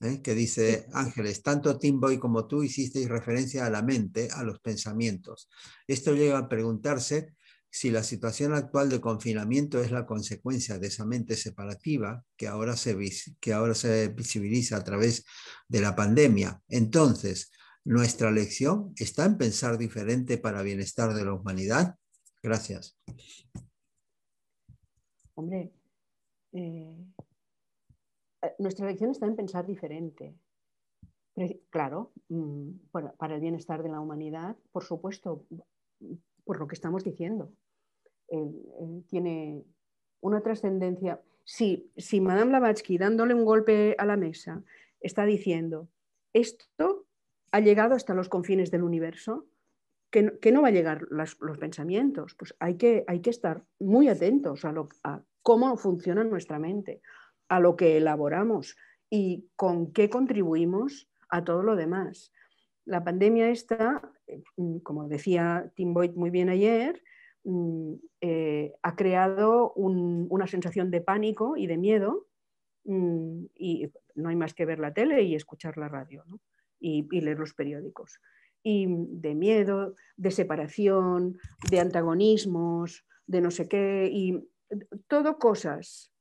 ¿eh? que dice, Ángeles, tanto Timboy como tú hicisteis referencia a la mente, a los pensamientos. Esto lleva a preguntarse si la situación actual de confinamiento es la consecuencia de esa mente separativa que ahora se, que ahora se visibiliza a través de la pandemia. Entonces, ¿nuestra lección está en pensar diferente para bienestar de la humanidad? Gracias. Hombre, eh, eh, nuestra elección está en pensar diferente. claro, mm, para, el bienestar de la humanidad, por supuesto, por lo que estamos diciendo. tiene una trascendencia. Si, si Madame Blavatsky, dándole un golpe a la mesa, está diciendo, esto ha llegado hasta los confines del universo, que no, va a llegar los pensamientos, pues hay que, hay que estar muy atentos a, a cómo funciona nuestra mente, a lo que elaboramos y con qué contribuimos a todo lo demás. La pandemia esta, mm, como decía Tim Boyd muy bien ayer, mm, eh, ha creado una sensación de pánico y de miedo mm, y no hay más que ver la tele y escuchar la radio y leer los periódicos. Y de miedo, de separación, de antagonismos, de no sé qué, y todo cosas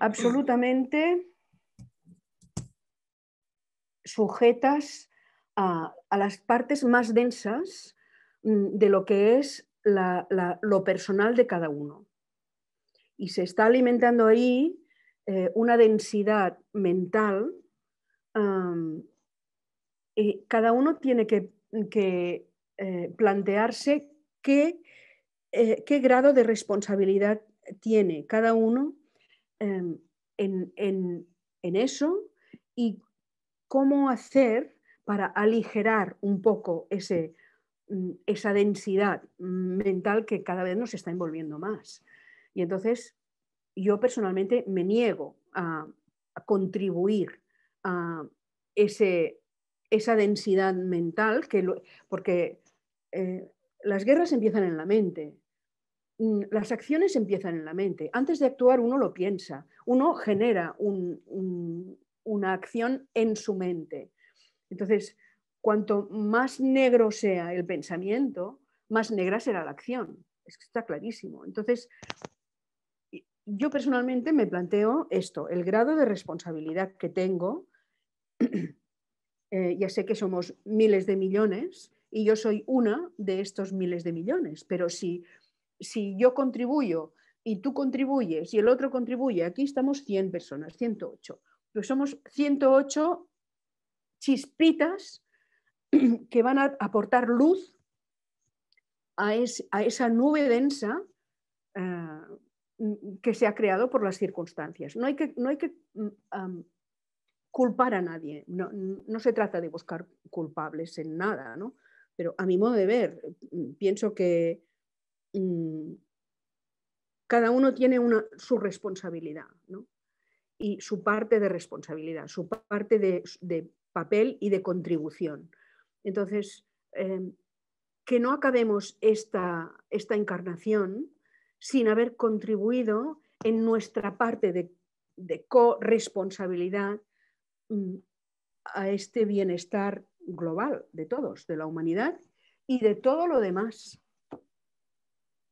absolutamente sujetas a, las partes más densas mm, de lo que es lo personal de cada uno. Y se está alimentando ahí eh, una densidad mental. y cada uno tiene que, eh, plantearse eh, qué grado de responsabilidad tiene cada uno Em, en, eso y cómo hacer para aligerar un poco mm, esa densidad mental que cada vez nos está envolviendo más. Y entonces yo personalmente me niego a, contribuir a esa densidad mental, que porque eh, las guerras empiezan en la mente Mm, las acciones empiezan en la mente. Antes de actuar uno lo piensa, uno genera una acción en su mente. Entonces, cuanto más negro sea el pensamiento, más negra será la acción. está clarísimo. Entonces, yo personalmente me planteo esto, el grado de responsabilidad que tengo. Eh, ya sé que somos miles de millones, y yo soy una de estos miles de millones. Pero si si yo contribuyo y tú contribuyes y el otro contribuye, aquí estamos 100 personas, 108. Pues somos 108 chispitas que van a aportar luz a, esa nube densa eh, que se ha creado por las circunstancias. No hay que, no hay que mm, culpar a nadie, no, no, se trata de buscar culpables en nada, ¿no? pero a mi modo de ver, mm, pienso que cada uno tiene una, su responsabilidad y su parte de responsabilidad, su parte de, papel y de contribución. Entonces, eh, que no acabemos esta, encarnación sin haber contribuido en nuestra parte de, de corresponsabilidad mm, a este bienestar global de todos, de la humanidad y de todo lo demás.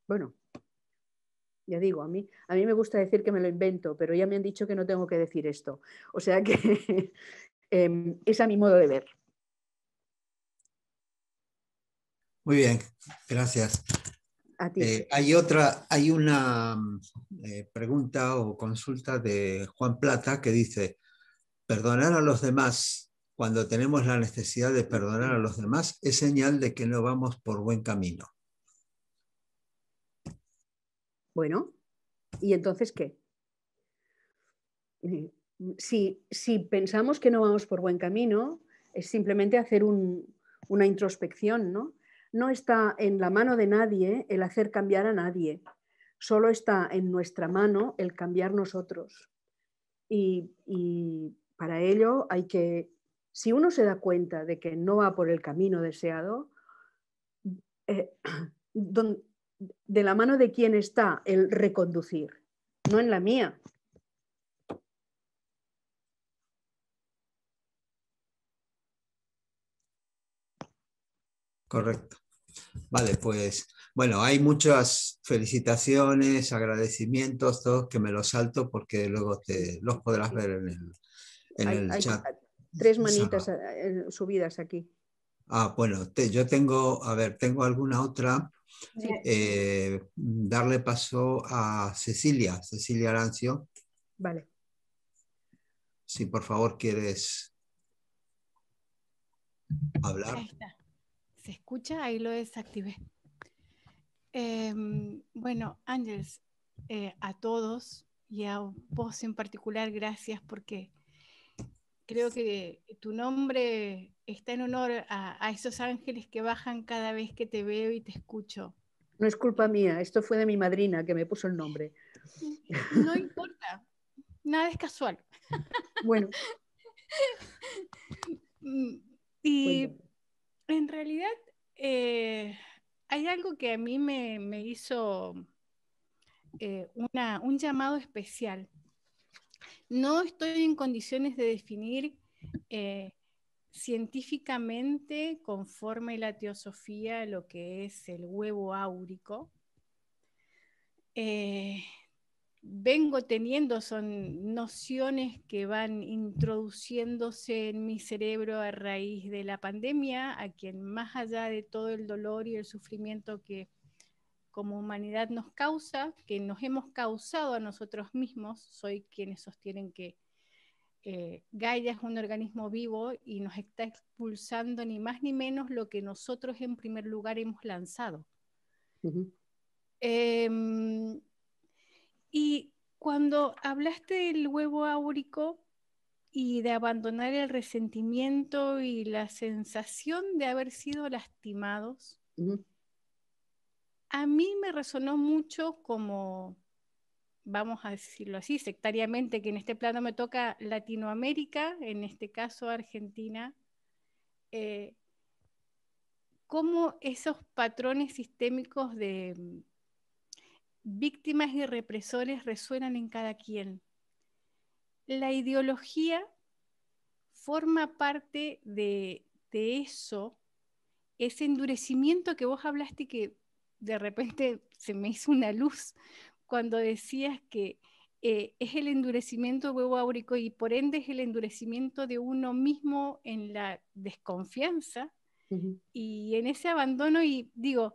Bueno, ya digo, a mí, a mí me gusta decir que me lo invento, pero ya me han dicho que no tengo que decir esto. O sea que em, es a mi modo de ver. Muy bien, gracias. Eh, hay otra, hay una eh, pregunta o consulta de Juan Plata que dice, perdonar a los demás cuando tenemos la necesidad de perdonar a los demás es señal de que no vamos por buen camino. Bueno, ¿y entonces qué? Eh, si, si pensamos que no vamos por buen camino, es simplemente hacer una introspección, ¿no? No está en la mano de nadie el hacer cambiar a nadie, solo está en nuestra mano el cambiar nosotros. Y, para ello hay que, si uno se da cuenta de que no va por el camino deseado, eh, de la mano de quién está el reconducir, no en la mía. Correcto. Vale, pues bueno, hay muchas felicitaciones, agradecimientos, todos que me los salto porque luego te los podrás ver en el, en chat. Tres manitas eh, subidas aquí. Ah, bueno, yo tengo, a ver, tengo alguna otra eh, darle paso a Cecilia, Cecilia Arancio. Vale. Si por favor quieres hablar. está. ¿Se escucha? Ahí lo desactivé. Em, bueno, Ángeles, eh, a todos y a vos en particular, gracias porque creo que tu nombre está en honor a, esos ángeles que bajan cada vez que te veo y te escucho. No es culpa mía, esto fue de mi madrina que me puso el nombre. No importa, nada es casual. Bueno. Mm, y en realidad eh, hay algo que a mí me, hizo eh, un llamado especial. No estoy en condiciones de definir eh, científicamente conforme la teosofía lo que es el huevo áurico. Eh, vengo teniendo son nociones que van introduciéndose en mi cerebro a raíz de la pandemia, a quien más allá de todo el dolor y el sufrimiento que como humanidad nos causa, que nos hemos causado a nosotros mismos, soy quienes sostienen que eh, Gaia es un organismo vivo y nos está expulsando ni más ni menos lo que nosotros en primer lugar hemos lanzado. Em, y cuando hablaste del huevo áurico y de abandonar el resentimiento y la sensación de haber sido lastimados, a mí me resonó mucho como vamos a decirlo así, sectariamente, que en este plano me toca Latinoamérica, en este caso Argentina, eh, cómo esos patrones sistémicos de mm, víctimas y represores resuenan en cada quien. La ideología forma parte de, de eso, ese endurecimiento que vos hablaste que de repente se me hizo una luz, cuando decías que eh, es el endurecimiento huevo áurico y por ende es el endurecimiento de uno mismo en la desconfianza y en ese abandono y digo,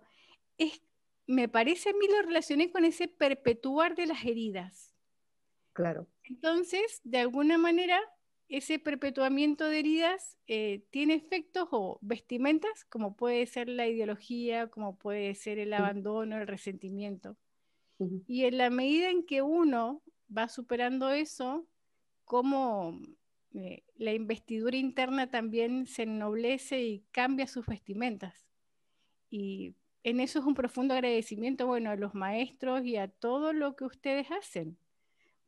es, me parece a mí lo relacioné con ese perpetuar de las heridas. Claro. Entonces, de alguna manera, ese perpetuamiento de heridas eh, tiene efectos o vestimentas, como puede ser la ideología, como puede ser el abandono, el resentimiento. Y en la medida en que uno va superando eso, como eh, la investidura interna también se ennoblece y cambia sus vestimentas. Y en eso es un profundo agradecimiento, bueno, a los maestros y a todo lo que ustedes hacen,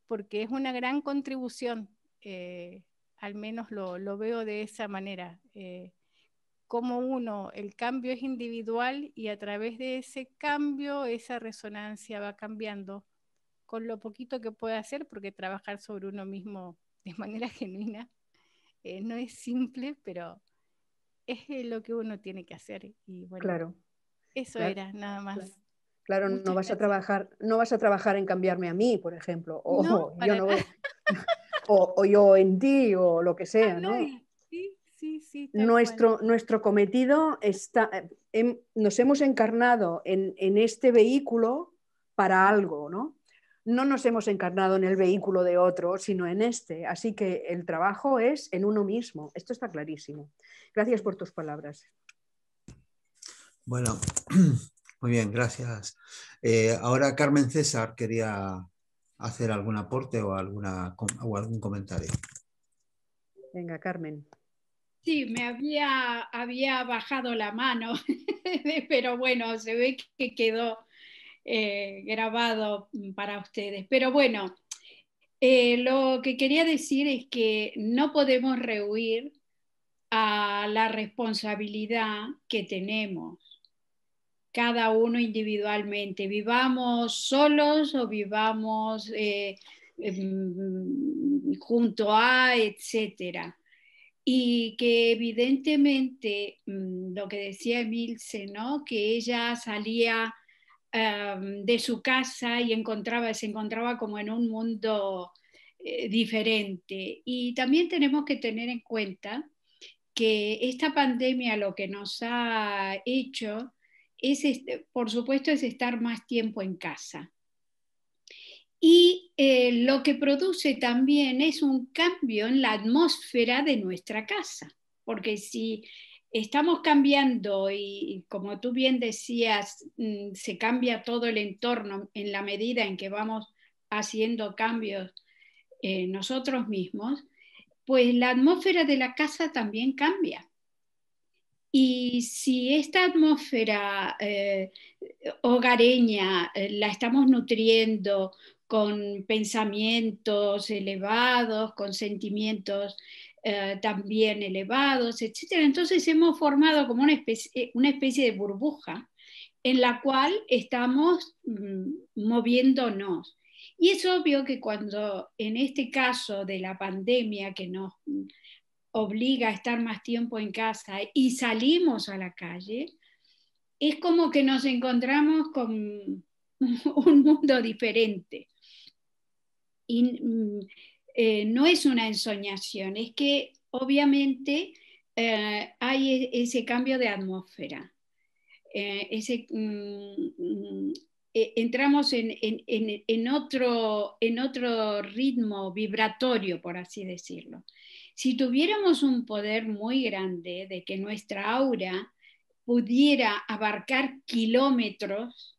porque es una gran contribución, eh, al menos lo, veo de esa manera. Eh, como uno, el cambio es individual y a través de ese cambio esa resonancia va cambiando con lo poquito que puede hacer, porque trabajar sobre uno mismo de manera genuina eh, no es simple, pero es eh, lo que uno tiene que hacer. Y claro. eso era nada más. Claro. no vas a trabajar, no vas a trabajar en cambiarme a mí, por ejemplo, o, yo, en ti, o lo que ah, sea, ¿no? Nuestro, cometido está, eh, em, nos hemos encarnado en, este vehículo para algo, ¿no? No nos hemos encarnado en el vehículo de otro, sino en este. Así que el trabajo es en uno mismo. Esto está clarísimo. Gracias por tus palabras. Bueno, muy bien, gracias. Eh, ahora Carmen César quería hacer algún aporte o, alguna, o algún comentario. Venga, Carmen. Sí, me había, bajado la mano, pero bueno, se ve que quedó eh, grabado para ustedes. Pero bueno, eh, lo que quería decir es que no podemos rehuir a la responsabilidad que tenemos cada uno individualmente, vivamos solos o vivamos eh, em, junto a, etcétera y que evidentemente mm, lo que decía Emilce, ¿no? que ella salía em, de su casa y encontraba, se encontraba como en un mundo eh, diferente. Y también tenemos que tener en cuenta que esta pandemia lo que nos ha hecho es, este, por supuesto, es estar más tiempo en casa y eh, lo que produce también es un cambio en la atmósfera de nuestra casa, porque si estamos cambiando y como tú bien decías, mm, se cambia todo el entorno en la medida en que vamos haciendo cambios eh, nosotros mismos, pues la atmósfera de la casa también cambia. Y si esta atmósfera eh, hogareña la estamos nutriendo con pensamientos elevados, con sentimientos eh, también elevados, etc. Entonces hemos formado como eh, una especie, de burbuja en la cual estamos mm, moviéndonos. Y es obvio que cuando en este caso de la pandemia que nos mm, obliga a estar más tiempo en casa y salimos a la calle, es como que nos encontramos con un mundo diferente. Mm, eh, no es una ensoñación, es que obviamente eh, hay e, ese cambio de atmósfera. Eh, mm, mm, e, entramos en, otro, en otro ritmo vibratorio, por así decirlo. Si tuviéramos un poder muy grande de que nuestra aura pudiera abarcar kilómetros,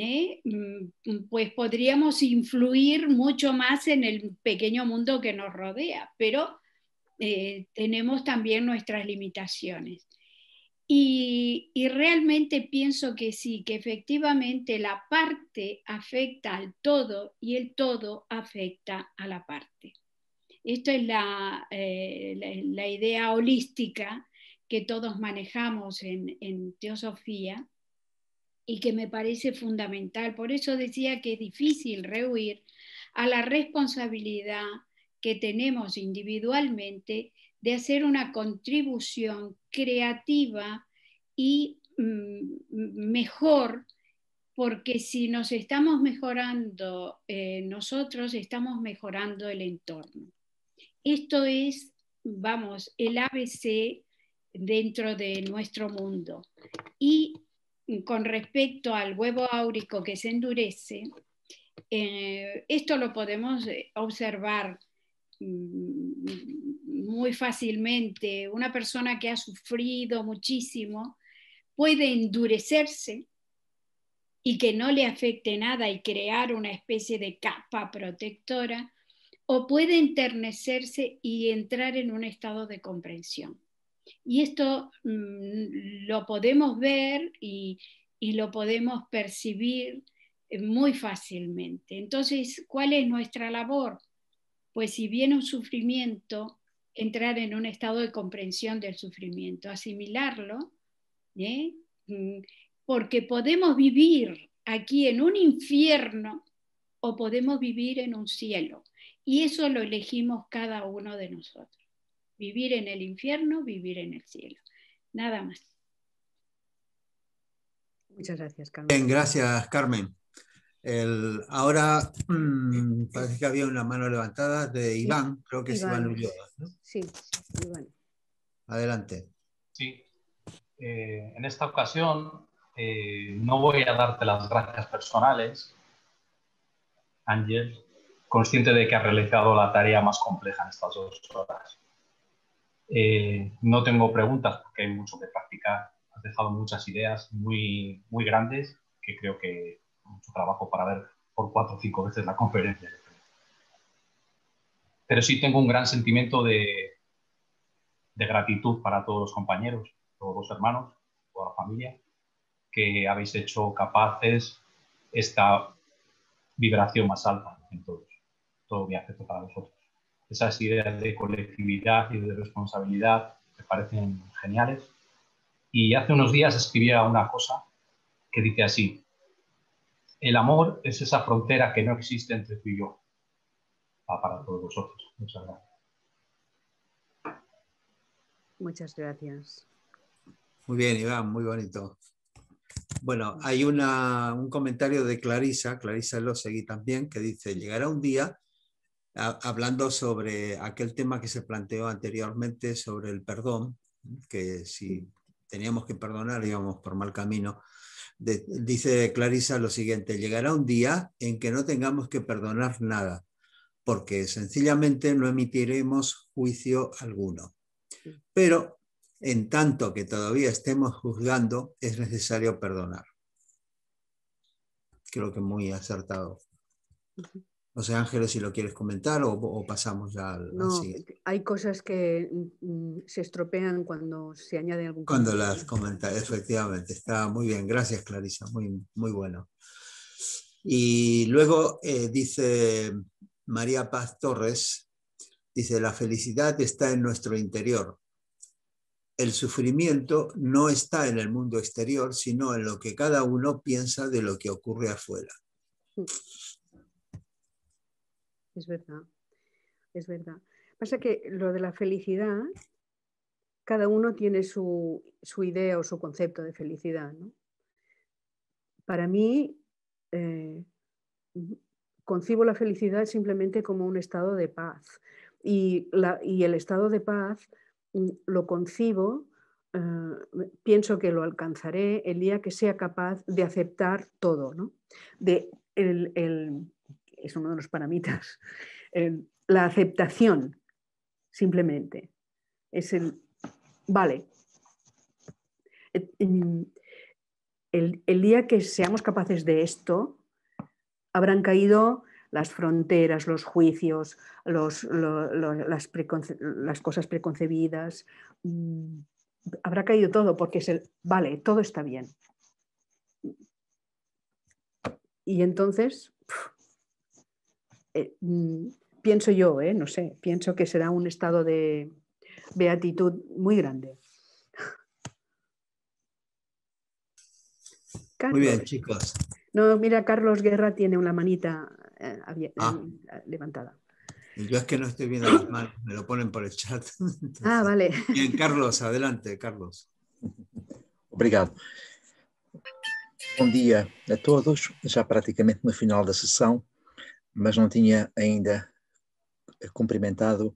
¿eh? Mm, pues podríamos influir mucho más en el pequeño mundo que nos rodea, pero eh, tenemos también nuestras limitaciones. Y, realmente pienso que sí, que efectivamente la parte afecta al todo y el todo afecta a la parte. Esto es la, eh, idea holística que todos manejamos en teosofía y que me parece fundamental. Por eso decía que es difícil rehuir a la responsabilidad que tenemos individualmente de hacer una contribución creativa y mm, mejor, porque si nos estamos mejorando eh, nosotros, estamos mejorando el entorno. Esto es, vamos, el ABC dentro de nuestro mundo. Y con respecto al huevo áurico que se endurece, eh, esto lo podemos eh, observar mm, muy fácilmente. Una persona que ha sufrido muchísimo puede endurecerse y que no le afecte nada y crear una especie de capa protectora, o puede enternecerse y entrar en un estado de comprensión. Y esto mm, lo podemos ver y, lo podemos percibir eh, muy fácilmente. Entonces, ¿cuál es nuestra labor? Pues si viene un sufrimiento, entrar en un estado de comprensión del sufrimiento, asimilarlo, ¿eh? mm, porque podemos vivir aquí en un infierno o podemos vivir en un cielo. Y eso lo elegimos cada uno de nosotros vivir en el infierno, vivir en el cielo. Nada más. Muchas gracias, Carmen. Bien, gracias, Carmen. ahora mm, parece que había una mano levantada de Iván, creo que es Iván Sí, Iván. Adelante. Sí. Eh, en esta ocasión eh, no voy a darte las gracias personales, Ángel, consciente de que has realizado la tarea más compleja en estas dos horas. Eh, no tengo preguntas porque hay mucho que practicar. Has dejado muchas ideas muy, muy grandes que creo que mucho trabajo para ver por cuatro o cinco veces la conferencia. Pero sí tengo un gran sentimiento de, de gratitud para todos los compañeros, todos los hermanos, toda la familia, que habéis hecho capaces esta vibración más alta en todos. Todo mi afecto para vosotros esas ideas de colectividad y de responsabilidad me parecen geniales. Y hace unos días escribía una cosa que dice así, el amor es esa frontera que no existe entre tú y yo. para todos vosotros. Muchas gracias. Muchas gracias. Muy bien, Iván, muy bonito. Bueno, hay un comentario de Clarisa, Clarisa seguí también, que dice, llegará un día hablando sobre aquel tema que se planteó anteriormente sobre el perdón, que si teníamos que perdonar íbamos por mal camino. dice Clarisa lo siguiente, llegará un día en que no tengamos que perdonar nada, porque sencillamente no emitiremos juicio alguno. Pero en tanto que todavía estemos juzgando, es necesario perdonar. Creo que muy acertado. No sé, Ángelo, si lo quieres comentar o, pasamos ya al, no, Hay cosas que mm, mm, se estropean cuando se añade algún Cuando las comenta, efectivamente. Está muy bien. Gracias, Clarisa. Muy, muy bueno. Y luego eh, dice María Paz Torres, dice, la felicidad está en nuestro interior. El sufrimiento no está en el mundo exterior, sino en lo que cada uno piensa de lo que ocurre afuera. Mm es verdad, es verdad. Pasa que lo de la felicidad, cada uno tiene su, idea o su concepto de felicidad, Para mí, eh, concibo la felicidad simplemente como un estado de paz. Y, el estado de paz mm, lo concibo, eh, pienso que lo alcanzaré el día que sea capaz de aceptar todo, De el, es uno de los paramitas, la aceptación, simplemente. Es el, vale, eh, el, día que seamos capaces de esto, habrán caído las fronteras, los juicios, las, las, cosas preconcebidas. Mm, habrá caído todo porque es el, vale, todo está bien. Y entonces eh, mm, pienso yo, ¿eh? no sé, pienso que será un estado de beatitud muy grande. Muy bien, chicos. No, mira, Carlos Guerra tiene una manita eh, ah. levantada. Yo es que no estoy viendo las manos, me lo ponen por el chat. ah, vale. Bien, Carlos, adelante, Carlos. Obrigado. buen día a todos, ya prácticamente no final la sesión mas não tinha ainda cumprimentado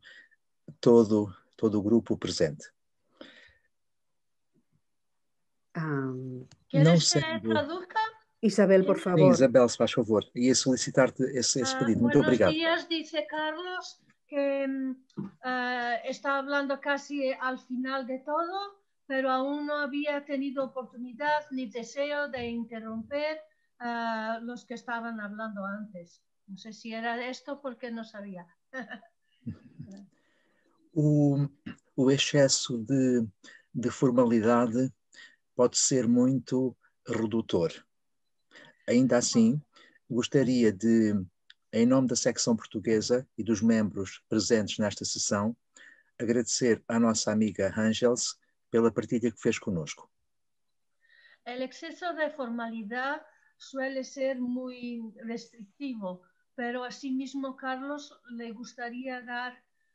todo, todo o grupo presente. Um, não sei. Isabel, por favor. Isabel, se faz favor. Ia solicitar-te esse, esse, ah, pedido. Uh, Muito obrigado. Buenos dias, dice Carlos, que uh, está falando quase ao final de todo, mas ainda não havia tido oportunidade nem desejo de interromper uh, ah, que estavam falando antes. No sé si era esto porque não sabia. o, o excesso de, de formalidade pode ser muito redutor. Ainda assim, gostaria de, em nome da secção portuguesa e dos membros presentes nesta sessão, agradecer à nossa amiga Angels pela partilha que fez conosco. O excesso de formalidade suele ser muito restritivo pero asimismo Carlos le gustaría dar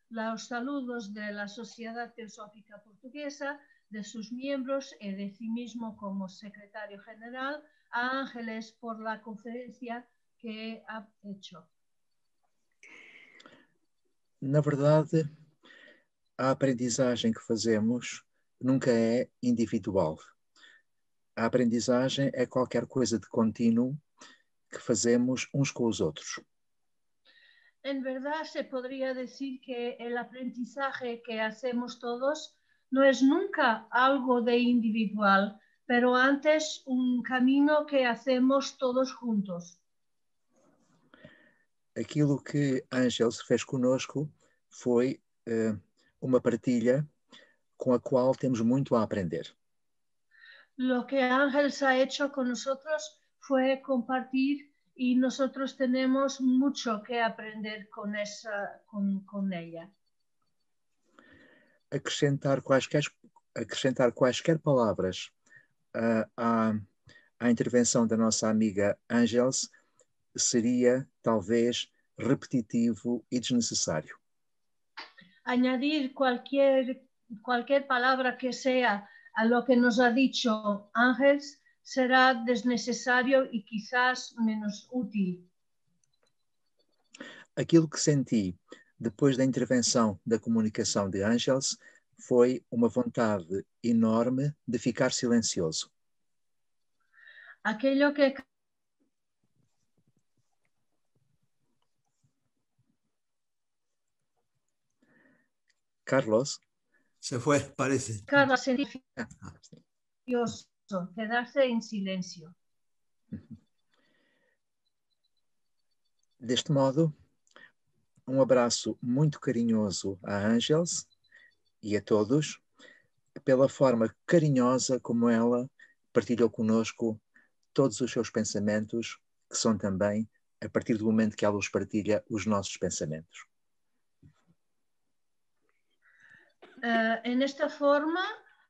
los saludos de la Sociedad Teosófica Portuguesa, de sus miembros y de sí mismo como secretario general a Ángeles por la conferencia que ha hecho. Na verdade, a aprendizagem que fazemos nunca é individual. A aprendizagem é qualquer coisa de contínuo que fazemos uns com os outros. en verdad se podría decir que el aprendizaje que hacemos todos no es nunca algo de individual, pero antes un camino que hacemos todos juntos. Aquilo que Ángel se fez conosco foi fue eh, una partilha con la cual temos mucho a aprender. Lo que Ángel se ha hecho con nosotros fue compartir y nosotros tenemos mucho que aprender con, esa, con, con ella. Acrescentar quaisquer, acrescentar quaisquer palavras uh, à, à intervenção da nossa amiga Angels seria talvez repetitivo e desnecessário. Añadir qualquer, palavra que seja a lo que nos ha dicho Angels será desnecessário e quizás menos útil. Aquilo que senti depois da intervenção da comunicação de Angels foi uma vontade enorme de ficar silencioso. Aquilo que Carlos. Se foi parece. Carlos, ah, Dios quedarse en silencio. Deste modo, um abraço muito carinhoso a Angels e a todos pela forma carinhosa como ela partilhou conosco todos os seus pensamentos, que são também, a partir do momento que ela os partilha, os nossos pensamentos. Uh, nesta forma,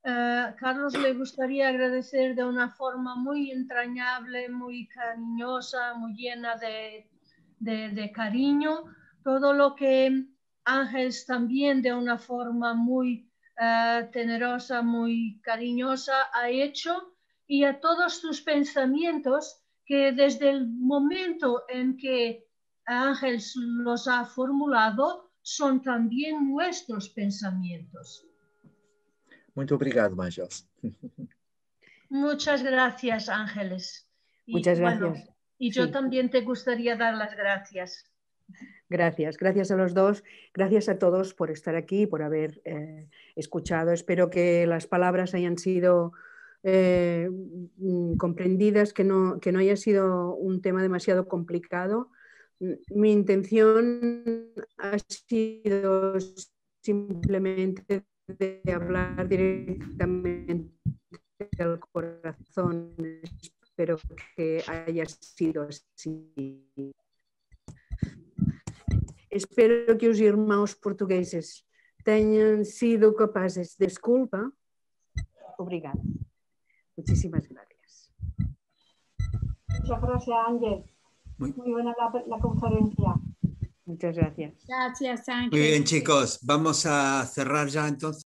Eh, Carlos le gustaría agradecer de una forma muy entrañable, muy cariñosa, muy llena de, cariño, todo lo que Ángel también de una forma muy uh, tenerosa, muy cariñosa ha hecho y a todos tus pensamientos que desde el momento en que Ángel los ha formulado son también nuestros pensamientos obrigado, Muchas gracias, Ángeles. Muchas gracias. y yo también te gustaría dar las gracias. Gracias, gracias a los dos, gracias a todos por estar aquí, por haber eh, escuchado. Espero que las palabras hayan sido eh, mm, comprendidas, que no, que no haya sido un tema demasiado complicado. Mi intención ha sido simplemente de hablar directamente al corazón. Espero que haya sido así. Espero que os hermanos portugueses hayan sido capaces. Desculpa. Gracias. Muchísimas gracias. Muchas gracias, Ángel. Muy, buena la conferencia. Muchas gracias. Gracias, Ángel. Muy bien, chicos. Vamos a cerrar ya entonces.